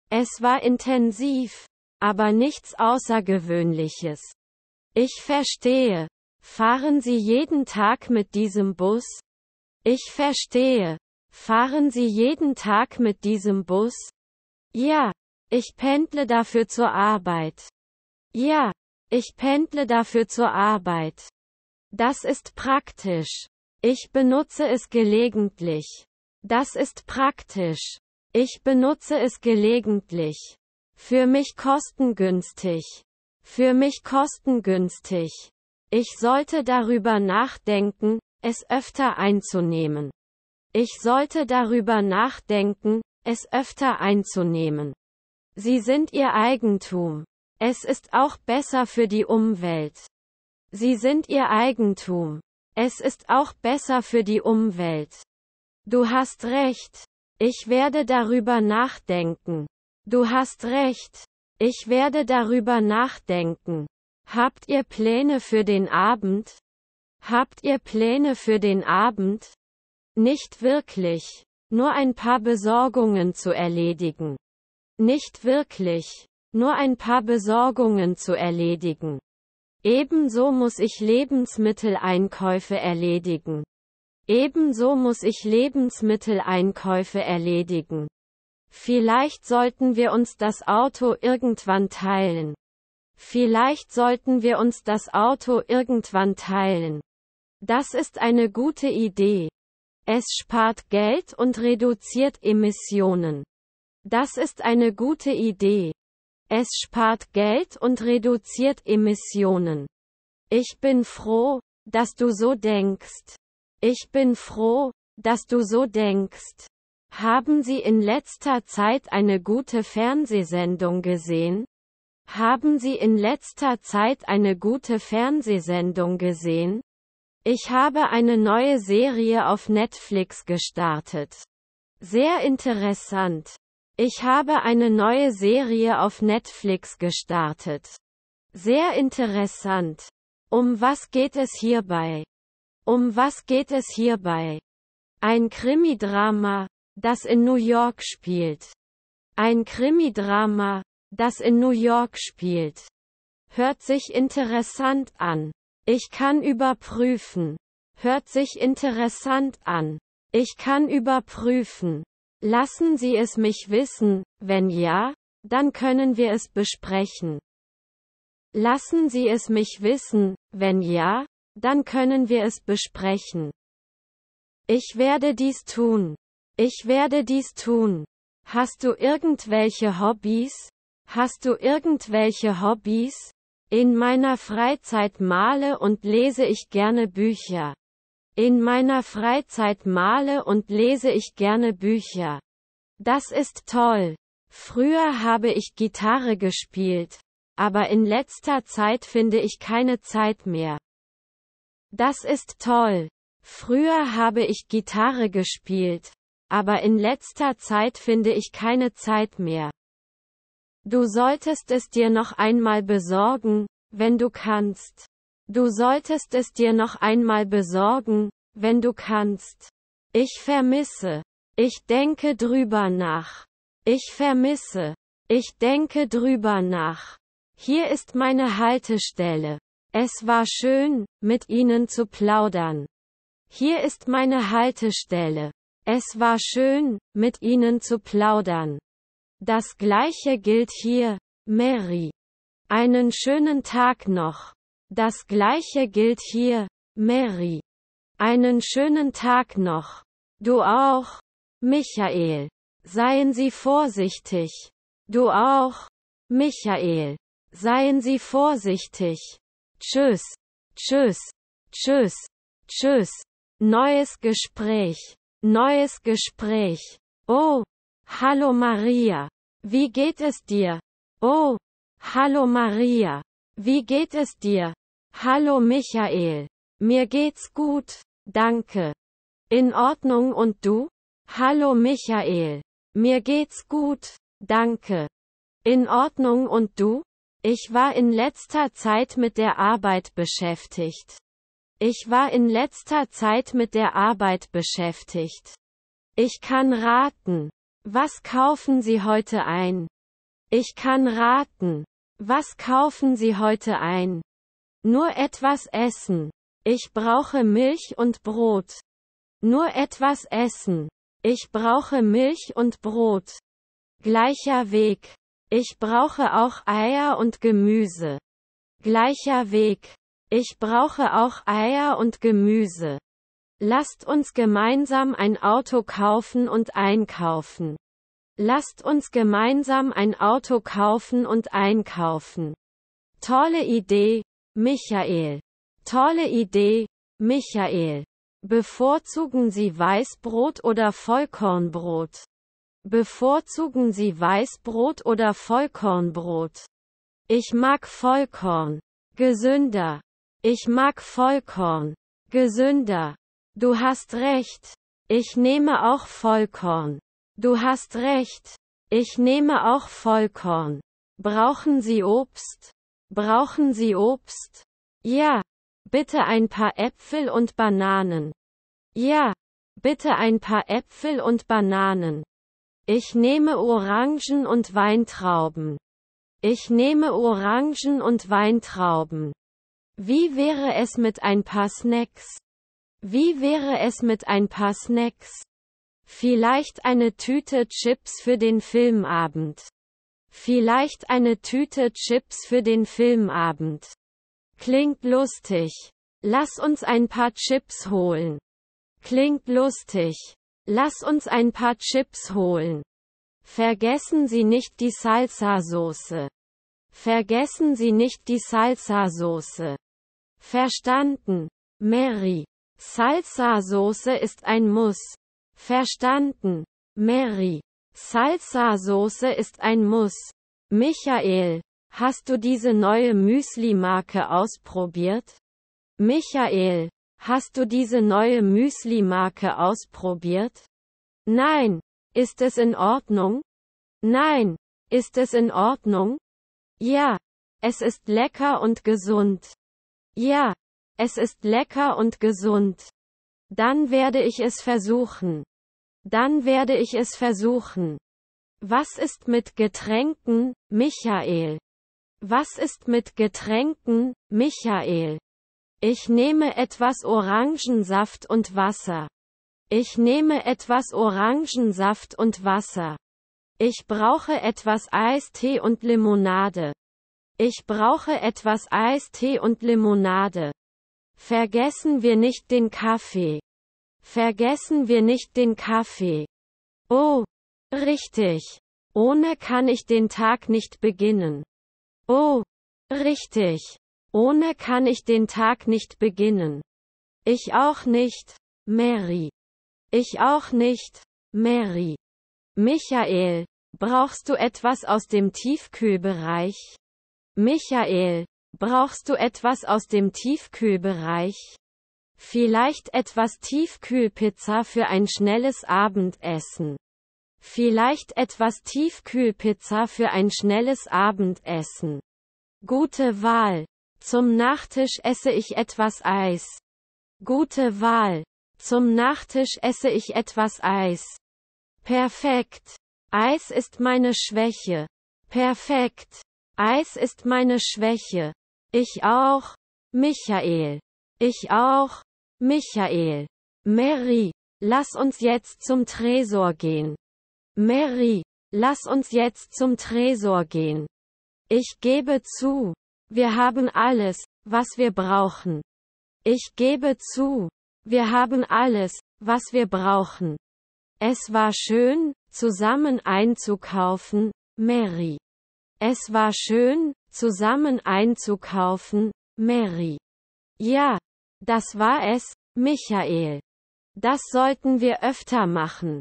Es war intensiv, aber nichts Außergewöhnliches. Ich verstehe. Fahren Sie jeden Tag mit diesem Bus? Ich verstehe. Fahren Sie jeden Tag mit diesem Bus? Ja. Ich pendle dafür zur Arbeit. Ja. Ich pendle dafür zur Arbeit. Das ist praktisch. Ich benutze es gelegentlich. Das ist praktisch. Ich benutze es gelegentlich. Für mich kostengünstig. Für mich kostengünstig. Ich sollte darüber nachdenken, es öfter einzunehmen. Ich sollte darüber nachdenken, es öfter einzunehmen. Sie sind ihr Eigentum. Es ist auch besser für die Umwelt. Sie sind ihr Eigentum. Es ist auch besser für die Umwelt. Du hast recht. Ich werde darüber nachdenken. Du hast recht. Ich werde darüber nachdenken. Habt ihr Pläne für den Abend? Habt ihr Pläne für den Abend? Nicht wirklich. Nur ein paar Besorgungen zu erledigen. Nicht wirklich. Nur ein paar Besorgungen zu erledigen. Ebenso muss ich Lebensmitteleinkäufe erledigen. Ebenso muss ich Lebensmitteleinkäufe erledigen. Vielleicht sollten wir uns das Auto irgendwann teilen. Vielleicht sollten wir uns das Auto irgendwann teilen. Das ist eine gute Idee. Es spart Geld und reduziert Emissionen. Das ist eine gute Idee. Es spart Geld und reduziert Emissionen. Ich bin froh, dass du so denkst. Ich bin froh, dass du so denkst. Haben Sie in letzter Zeit eine gute Fernsehsendung gesehen? Haben Sie in letzter Zeit eine gute Fernsehsendung gesehen? Ich habe eine neue Serie auf Netflix gestartet. Sehr interessant. Ich habe eine neue Serie auf Netflix gestartet. Sehr interessant. Um was geht es hierbei? Um was geht es hierbei? Ein Krimidrama, das in New York spielt. Ein Krimidrama, das in New York spielt. Hört sich interessant an. Ich kann überprüfen. Hört sich interessant an. Ich kann überprüfen. Lassen Sie es mich wissen, wenn ja, dann können wir es besprechen. Lassen Sie es mich wissen, wenn ja, dann können wir es besprechen. Ich werde dies tun. Ich werde dies tun. Hast du irgendwelche Hobbys? Hast du irgendwelche Hobbys? In meiner Freizeit male und lese ich gerne Bücher. In meiner Freizeit male und lese ich gerne Bücher. Das ist toll. Früher habe ich Gitarre gespielt, aber in letzter Zeit finde ich keine Zeit mehr. Das ist toll. Früher habe ich Gitarre gespielt, aber in letzter Zeit finde ich keine Zeit mehr. Du solltest es dir noch einmal besorgen, wenn du kannst. Du solltest es dir noch einmal besorgen, wenn du kannst. Ich vermisse. Ich denke drüber nach. Ich vermisse. Ich denke drüber nach. Hier ist meine Haltestelle. Es war schön, mit Ihnen zu plaudern. Hier ist meine Haltestelle. Es war schön, mit Ihnen zu plaudern. Das gleiche gilt hier. Mary. Einen schönen Tag noch. Das gleiche gilt hier. Mary. Einen schönen Tag noch. Du auch. Michael. Seien Sie vorsichtig. Du auch. Michael. Seien Sie vorsichtig. Tschüss. Tschüss. Tschüss. Tschüss. Neues Gespräch. Neues Gespräch. Oh. Hallo Maria. Wie geht es dir? Oh. Hallo Maria. Wie geht es dir? Hallo Michael. Mir geht's gut. Danke. In Ordnung und du? Hallo Michael. Mir geht's gut. Danke. In Ordnung und du? Ich war in letzter Zeit mit der Arbeit beschäftigt. Ich war in letzter Zeit mit der Arbeit beschäftigt. Ich kann raten. Was kaufen Sie heute ein? Ich kann raten. Was kaufen Sie heute ein? Nur etwas essen. Ich brauche Milch und Brot. Nur etwas essen. Ich brauche Milch und Brot. Gleicher Weg. Ich brauche auch Eier und Gemüse. Gleicher Weg. Ich brauche auch Eier und Gemüse. Lasst uns gemeinsam ein Auto kaufen und einkaufen. Lasst uns gemeinsam ein Auto kaufen und einkaufen. Tolle Idee, Michael. Tolle Idee, Michael. Bevorzugen Sie Weißbrot oder Vollkornbrot? Bevorzugen Sie Weißbrot oder Vollkornbrot? Ich mag Vollkorn. Gesünder. Ich mag Vollkorn. Gesünder. Du hast recht. Ich nehme auch Vollkorn. Du hast recht. Ich nehme auch Vollkorn. Brauchen Sie Obst? Brauchen Sie Obst? Ja. Bitte ein paar Äpfel und Bananen. Ja. Bitte ein paar Äpfel und Bananen. Ich nehme Orangen und Weintrauben. Ich nehme Orangen und Weintrauben. Wie wäre es mit ein paar Snacks? Wie wäre es mit ein paar Snacks? Vielleicht eine Tüte Chips für den Filmabend. Vielleicht eine Tüte Chips für den Filmabend. Klingt lustig. Lass uns ein paar Chips holen. Klingt lustig. Lass uns ein paar Chips holen. Vergessen Sie nicht die Salsa-Soße. Vergessen Sie nicht die Salsa-Soße. Verstanden. Mary. Salsa-Soße ist ein Muss. Verstanden. Mary. Salsa-Soße ist ein Muss. Michael. Hast du diese neue Müsli-Marke ausprobiert? Michael. Hast du diese neue Müsli-Marke ausprobiert? Nein. Ist es in Ordnung? Nein. Ist es in Ordnung? Ja. Es ist lecker und gesund. Ja. Es ist lecker und gesund. Dann werde ich es versuchen. Dann werde ich es versuchen. Was ist mit Getränken, Michael? Was ist mit Getränken, Michael? Ich nehme etwas Orangensaft und Wasser. Ich nehme etwas Orangensaft und Wasser. Ich brauche etwas Eistee und Limonade. Ich brauche etwas Eistee und Limonade. Vergessen wir nicht den Kaffee. Vergessen wir nicht den Kaffee. Oh, richtig. Ohne kann ich den Tag nicht beginnen. Oh, richtig. Ohne kann ich den Tag nicht beginnen. Ich auch nicht, Mary. Ich auch nicht, Mary. Michael, brauchst du etwas aus dem Tiefkühlbereich? Michael, Brauchst du etwas aus dem Tiefkühlbereich? Vielleicht etwas Tiefkühlpizza für ein schnelles Abendessen. Vielleicht etwas Tiefkühlpizza für ein schnelles Abendessen. Gute Wahl. Zum Nachtisch esse ich etwas Eis. Gute Wahl. Zum Nachtisch esse ich etwas Eis. Perfekt. Eis ist meine Schwäche. Perfekt. Eis ist meine Schwäche. Ich auch. Michael. Ich auch. Michael. Mary. Lass uns jetzt zum Tresor gehen. Mary. Lass uns jetzt zum Tresor gehen. Ich gebe zu. Wir haben alles, was wir brauchen. Ich gebe zu. Wir haben alles, was wir brauchen. Es war schön, zusammen einzukaufen, Mary. Es war schön, zusammen einzukaufen, Mary. Ja, das war es, Michael. Das sollten wir öfter machen.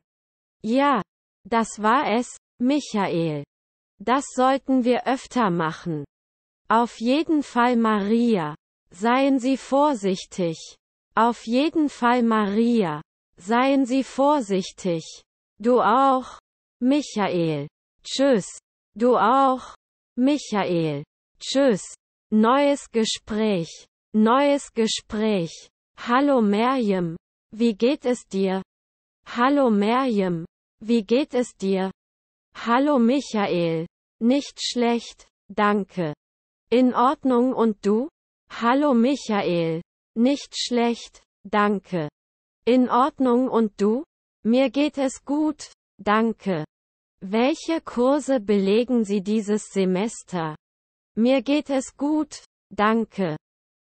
Ja, das war es, Michael. Das sollten wir öfter machen. Auf jeden Fall Maria. Seien Sie vorsichtig. Auf jeden Fall Maria. Seien Sie vorsichtig. Du auch. Michael. Tschüss. Du auch. Michael. Tschüss. Neues Gespräch. Neues Gespräch. Hallo Merjem. Wie geht es dir? Hallo Merjem. Wie geht es dir? Hallo Michael. Nicht schlecht, danke. In Ordnung und du? Hallo Michael. Nicht schlecht, danke. In Ordnung und du? Mir geht es gut, danke. Welche Kurse belegen Sie dieses Semester? Mir geht es gut, danke.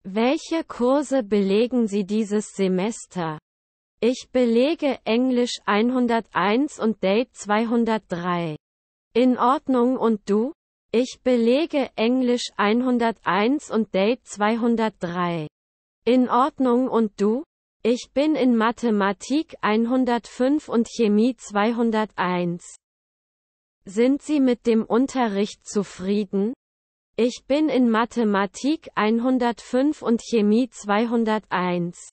Welche Kurse belegen Sie dieses Semester? Ich belege Englisch 101 und Date 203. In Ordnung und du? Ich belege Englisch 101 und Date 203. In Ordnung und du? Ich bin in Mathematik 105 und Chemie 201. Sind Sie mit dem Unterricht zufrieden? Ich bin in Mathematik 105 und Chemie 201.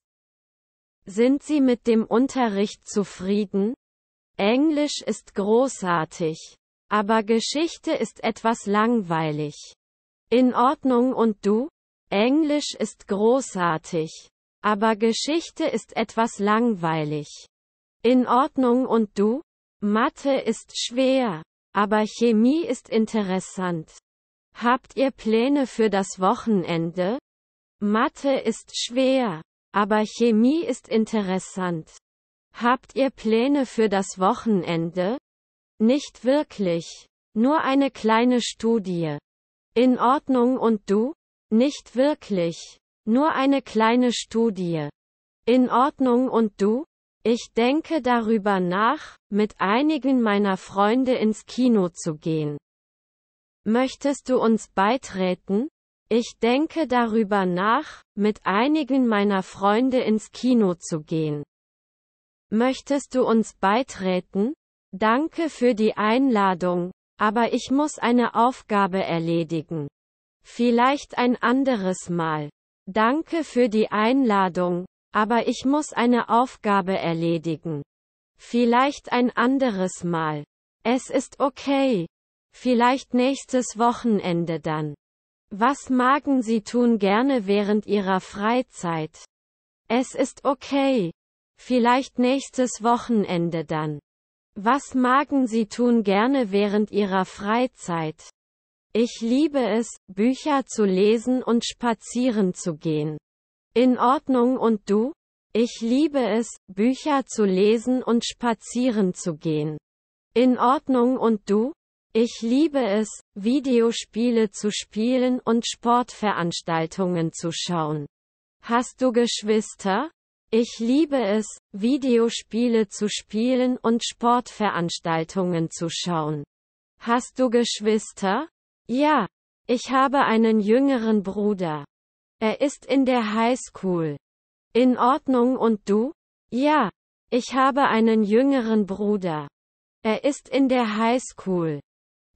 Sind Sie mit dem Unterricht zufrieden? Englisch ist großartig. Aber Geschichte ist etwas langweilig. In Ordnung und du? Englisch ist großartig. Aber Geschichte ist etwas langweilig. In Ordnung und du? Mathe ist schwer. Aber Chemie ist interessant. Habt ihr Pläne für das Wochenende? Mathe ist schwer. Aber Chemie ist interessant. Habt ihr Pläne für das Wochenende? Nicht wirklich. Nur eine kleine Studie. In Ordnung und du? Nicht wirklich. Nur eine kleine Studie. In Ordnung und du? Ich denke darüber nach, mit einigen meiner Freunde ins Kino zu gehen. Möchtest du uns beitreten? Ich denke darüber nach, mit einigen meiner Freunde ins Kino zu gehen. Möchtest du uns beitreten? Danke für die Einladung, aber ich muss eine Aufgabe erledigen. Vielleicht ein anderes Mal. Danke für die Einladung, aber ich muss eine Aufgabe erledigen. Vielleicht ein anderes Mal. Es ist okay. Vielleicht nächstes Wochenende dann. Was magen Sie tun gerne während Ihrer Freizeit? Es ist okay. Vielleicht nächstes Wochenende dann. Was magen Sie tun gerne während Ihrer Freizeit? Ich liebe es, Bücher zu lesen und spazieren zu gehen. In Ordnung und du? Ich liebe es, Bücher zu lesen und spazieren zu gehen. In Ordnung und du? Ich liebe es, Videospiele zu spielen und Sportveranstaltungen zu schauen. Hast du Geschwister? Ich liebe es, Videospiele zu spielen und Sportveranstaltungen zu schauen. Hast du Geschwister? Ja, ich habe einen jüngeren Bruder. Er ist in der Highschool. In Ordnung und du? Ja. Ich habe einen jüngeren Bruder. Er ist in der Highschool.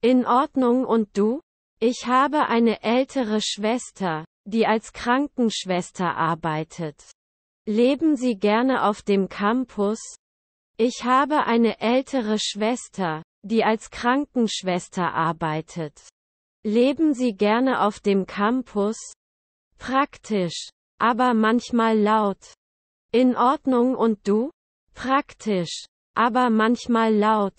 In Ordnung und du? Ich habe eine ältere Schwester, die als Krankenschwester arbeitet. Leben Sie gerne auf dem Campus? Ich habe eine ältere Schwester, die als Krankenschwester arbeitet. Leben Sie gerne auf dem Campus? Praktisch. Aber manchmal laut. In Ordnung und du? Praktisch. Aber manchmal laut.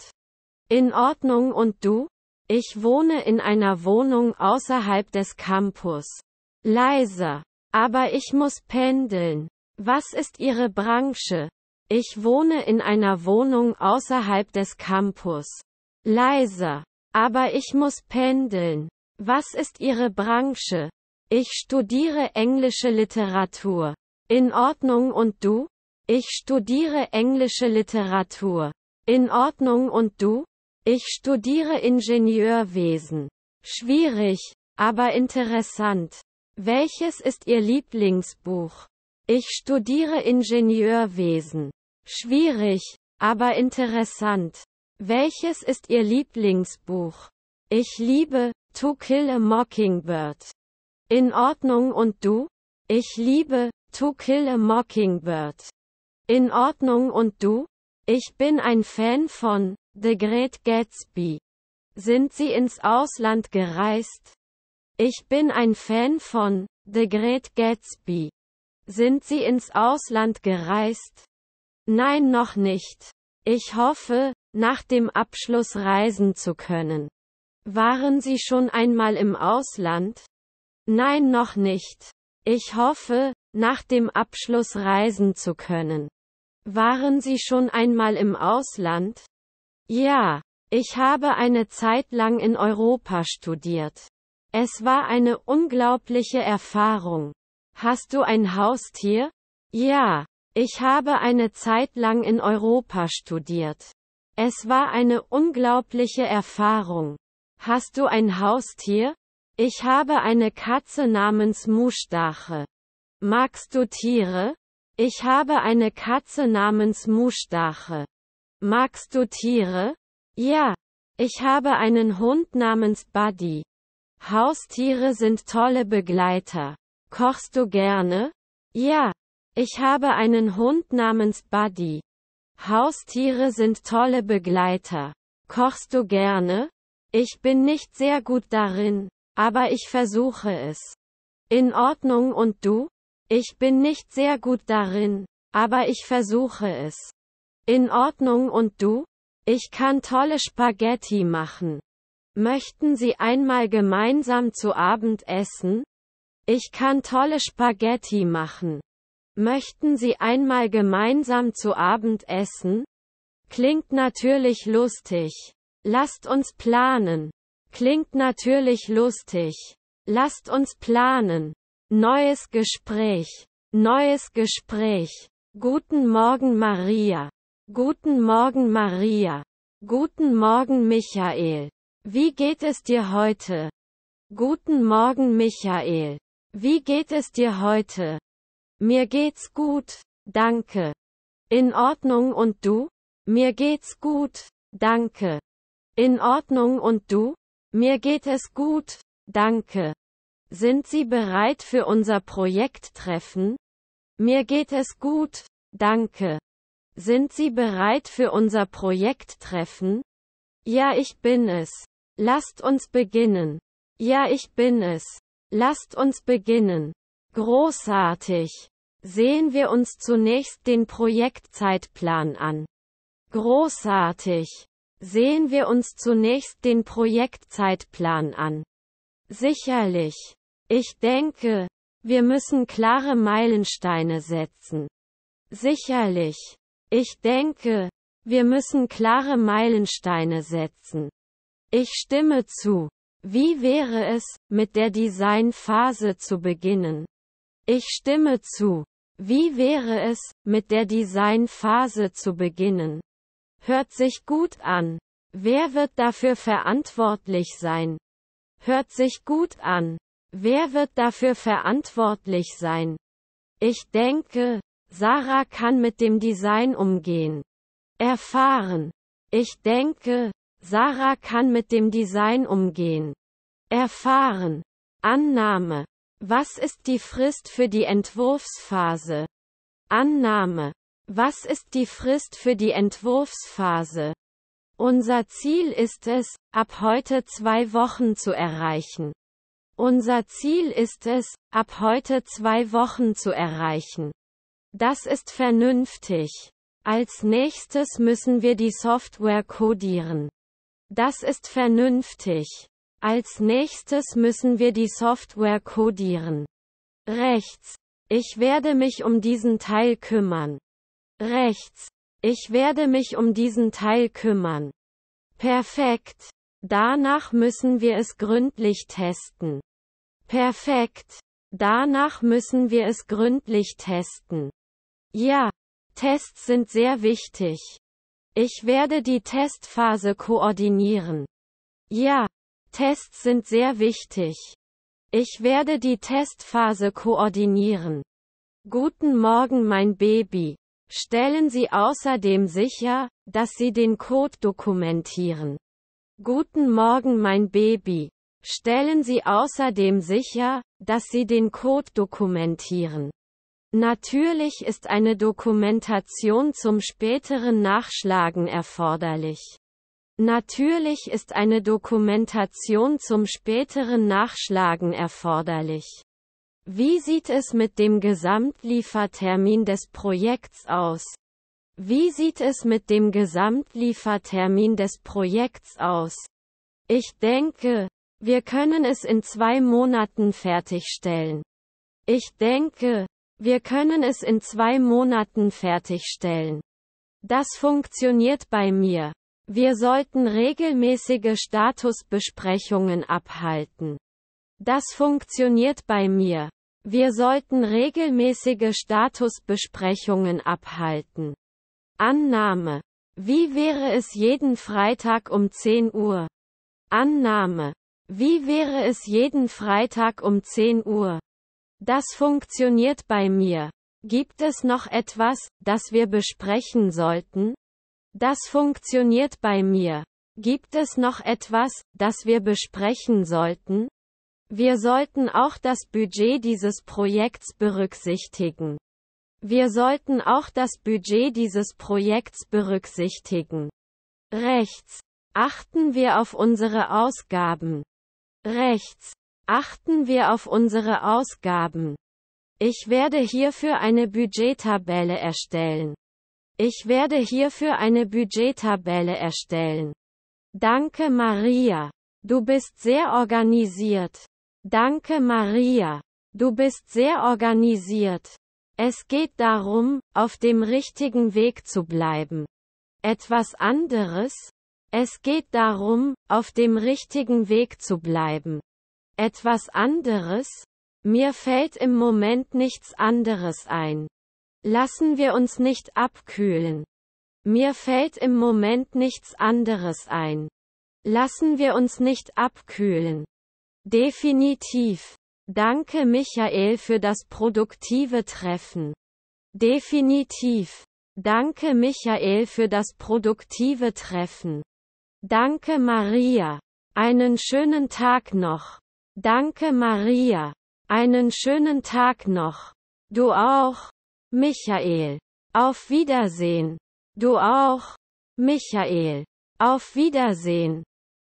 In Ordnung und du? Ich wohne in einer Wohnung außerhalb des Campus. Leise. Aber ich muss pendeln. Was ist Ihre Branche? Ich wohne in einer Wohnung außerhalb des Campus. Leise. Aber ich muss pendeln. Was ist Ihre Branche? Ich studiere englische Literatur. In Ordnung und du? Ich studiere englische Literatur. In Ordnung und du? Ich studiere Ingenieurwesen. Schwierig, aber interessant. Welches ist Ihr Lieblingsbuch? Ich studiere Ingenieurwesen. Schwierig, aber interessant. Welches ist Ihr Lieblingsbuch? Ich liebe To Kill a Mockingbird. In Ordnung und du? Ich liebe, To Kill a Mockingbird. In Ordnung und du? Ich bin ein Fan von The Great Gatsby. Sind Sie ins Ausland gereist? Ich bin ein Fan von The Great Gatsby. Sind Sie ins Ausland gereist? Nein, noch nicht. Ich hoffe, nach dem Abschluss reisen zu können. Waren Sie schon einmal im Ausland? Nein, noch nicht. Ich hoffe, nach dem Abschluss reisen zu können. Waren Sie schon einmal im Ausland? Ja, ich habe eine Zeit lang in Europa studiert. Es war eine unglaubliche Erfahrung. Hast du ein Haustier? Ja, ich habe eine Zeit lang in Europa studiert. Es war eine unglaubliche Erfahrung. Hast du ein Haustier? Ich habe eine Katze namens Mustache. Magst du Tiere? Ich habe eine Katze namens Mustache. Magst du Tiere? Ja. Ich habe einen Hund namens Buddy. Haustiere sind tolle Begleiter. Kochst du gerne? Ja. Ich habe einen Hund namens Buddy. Haustiere sind tolle Begleiter. Kochst du gerne? Ich bin nicht sehr gut darin. Aber ich versuche es. In Ordnung und du? Ich bin nicht sehr gut darin, aber ich versuche es. In Ordnung und du? Ich kann tolle Spaghetti machen. Möchten Sie einmal gemeinsam zu Abend essen? Ich kann tolle Spaghetti machen. Möchten Sie einmal gemeinsam zu Abend essen? Klingt natürlich lustig. Lasst uns planen. Klingt natürlich lustig. Lasst uns planen. Neues Gespräch. Neues Gespräch. Guten Morgen Maria. Guten Morgen Maria. Guten Morgen Michael. Wie geht es dir heute? Guten Morgen Michael. Wie geht es dir heute? Mir geht's gut, danke. In Ordnung und du? Mir geht's gut, danke. In Ordnung und du? Mir geht es gut, danke. Sind Sie bereit für unser Projekttreffen? Mir geht es gut, danke. Sind Sie bereit für unser Projekttreffen? Ja, ich bin es. Lasst uns beginnen. Ja, ich bin es. Lasst uns beginnen. Großartig. Sehen wir uns zunächst den Projektzeitplan an. Großartig. Sehen wir uns zunächst den Projektzeitplan an. Sicherlich. Ich denke, wir müssen klare Meilensteine setzen. Sicherlich. Ich denke, wir müssen klare Meilensteine setzen. Ich stimme zu. Wie wäre es, mit der Designphase zu beginnen? Ich stimme zu. Wie wäre es, mit der Designphase zu beginnen? Hört sich gut an. Wer wird dafür verantwortlich sein? Hört sich gut an. Wer wird dafür verantwortlich sein? Ich denke, Sarah kann mit dem Design umgehen. Erfahren. Ich denke, Sarah kann mit dem Design umgehen. Erfahren. Annahme. Was ist die Frist für die Entwurfsphase? Annahme. Was ist die Frist für die Entwurfsphase? Unser Ziel ist es, ab heute zwei Wochen zu erreichen. Unser Ziel ist es, ab heute zwei Wochen zu erreichen. Das ist vernünftig. Als nächstes müssen wir die Software codieren. Das ist vernünftig. Als nächstes müssen wir die Software codieren. Rechts. Ich werde mich um diesen Teil kümmern. Rechts. Ich werde mich um diesen Teil kümmern. Perfekt. Danach müssen wir es gründlich testen. Perfekt. Danach müssen wir es gründlich testen. Ja. Tests sind sehr wichtig. Ich werde die Testphase koordinieren. Ja. Tests sind sehr wichtig. Ich werde die Testphase koordinieren. Guten Morgen mein Baby. Stellen Sie außerdem sicher, dass Sie den Code dokumentieren. Guten Morgen mein Baby. Stellen Sie außerdem sicher, dass Sie den Code dokumentieren. Natürlich ist eine Dokumentation zum späteren Nachschlagen erforderlich. Natürlich ist eine Dokumentation zum späteren Nachschlagen erforderlich. Wie sieht es mit dem Gesamtliefertermin des Projekts aus? Wie sieht es mit dem Gesamtliefertermin des Projekts aus? Ich denke, wir können es in zwei Monaten fertigstellen. Ich denke, wir können es in zwei Monaten fertigstellen. Das funktioniert bei mir. Wir sollten regelmäßige Statusbesprechungen abhalten. Das funktioniert bei mir. Wir sollten regelmäßige Statusbesprechungen abhalten. Annahme. Wie wäre es jeden Freitag um 10 Uhr? Annahme. Wie wäre es jeden Freitag um 10 Uhr? Das funktioniert bei mir. Gibt es noch etwas, das wir besprechen sollten? Das funktioniert bei mir. Gibt es noch etwas, das wir besprechen sollten? Wir sollten auch das Budget dieses Projekts berücksichtigen. Wir sollten auch das Budget dieses Projekts berücksichtigen. Rechts. Achten wir auf unsere Ausgaben. Rechts. Achten wir auf unsere Ausgaben. Ich werde hierfür eine Budgettabelle erstellen. Ich werde hierfür eine Budgettabelle erstellen. Danke Maria. Du bist sehr organisiert. Danke Maria. Du bist sehr organisiert. Es geht darum, auf dem richtigen Weg zu bleiben. Etwas anderes? Es geht darum, auf dem richtigen Weg zu bleiben. Etwas anderes? Mir fällt im Moment nichts anderes ein. Lassen wir uns nicht abkühlen. Mir fällt im Moment nichts anderes ein. Lassen wir uns nicht abkühlen. Definitiv. Danke Michael für das produktive Treffen. Definitiv. Danke Michael für das produktive Treffen. Danke Maria. Einen schönen Tag noch. Danke Maria. Einen schönen Tag noch. Du auch. Michael. Auf Wiedersehen. Du auch. Michael. Auf Wiedersehen.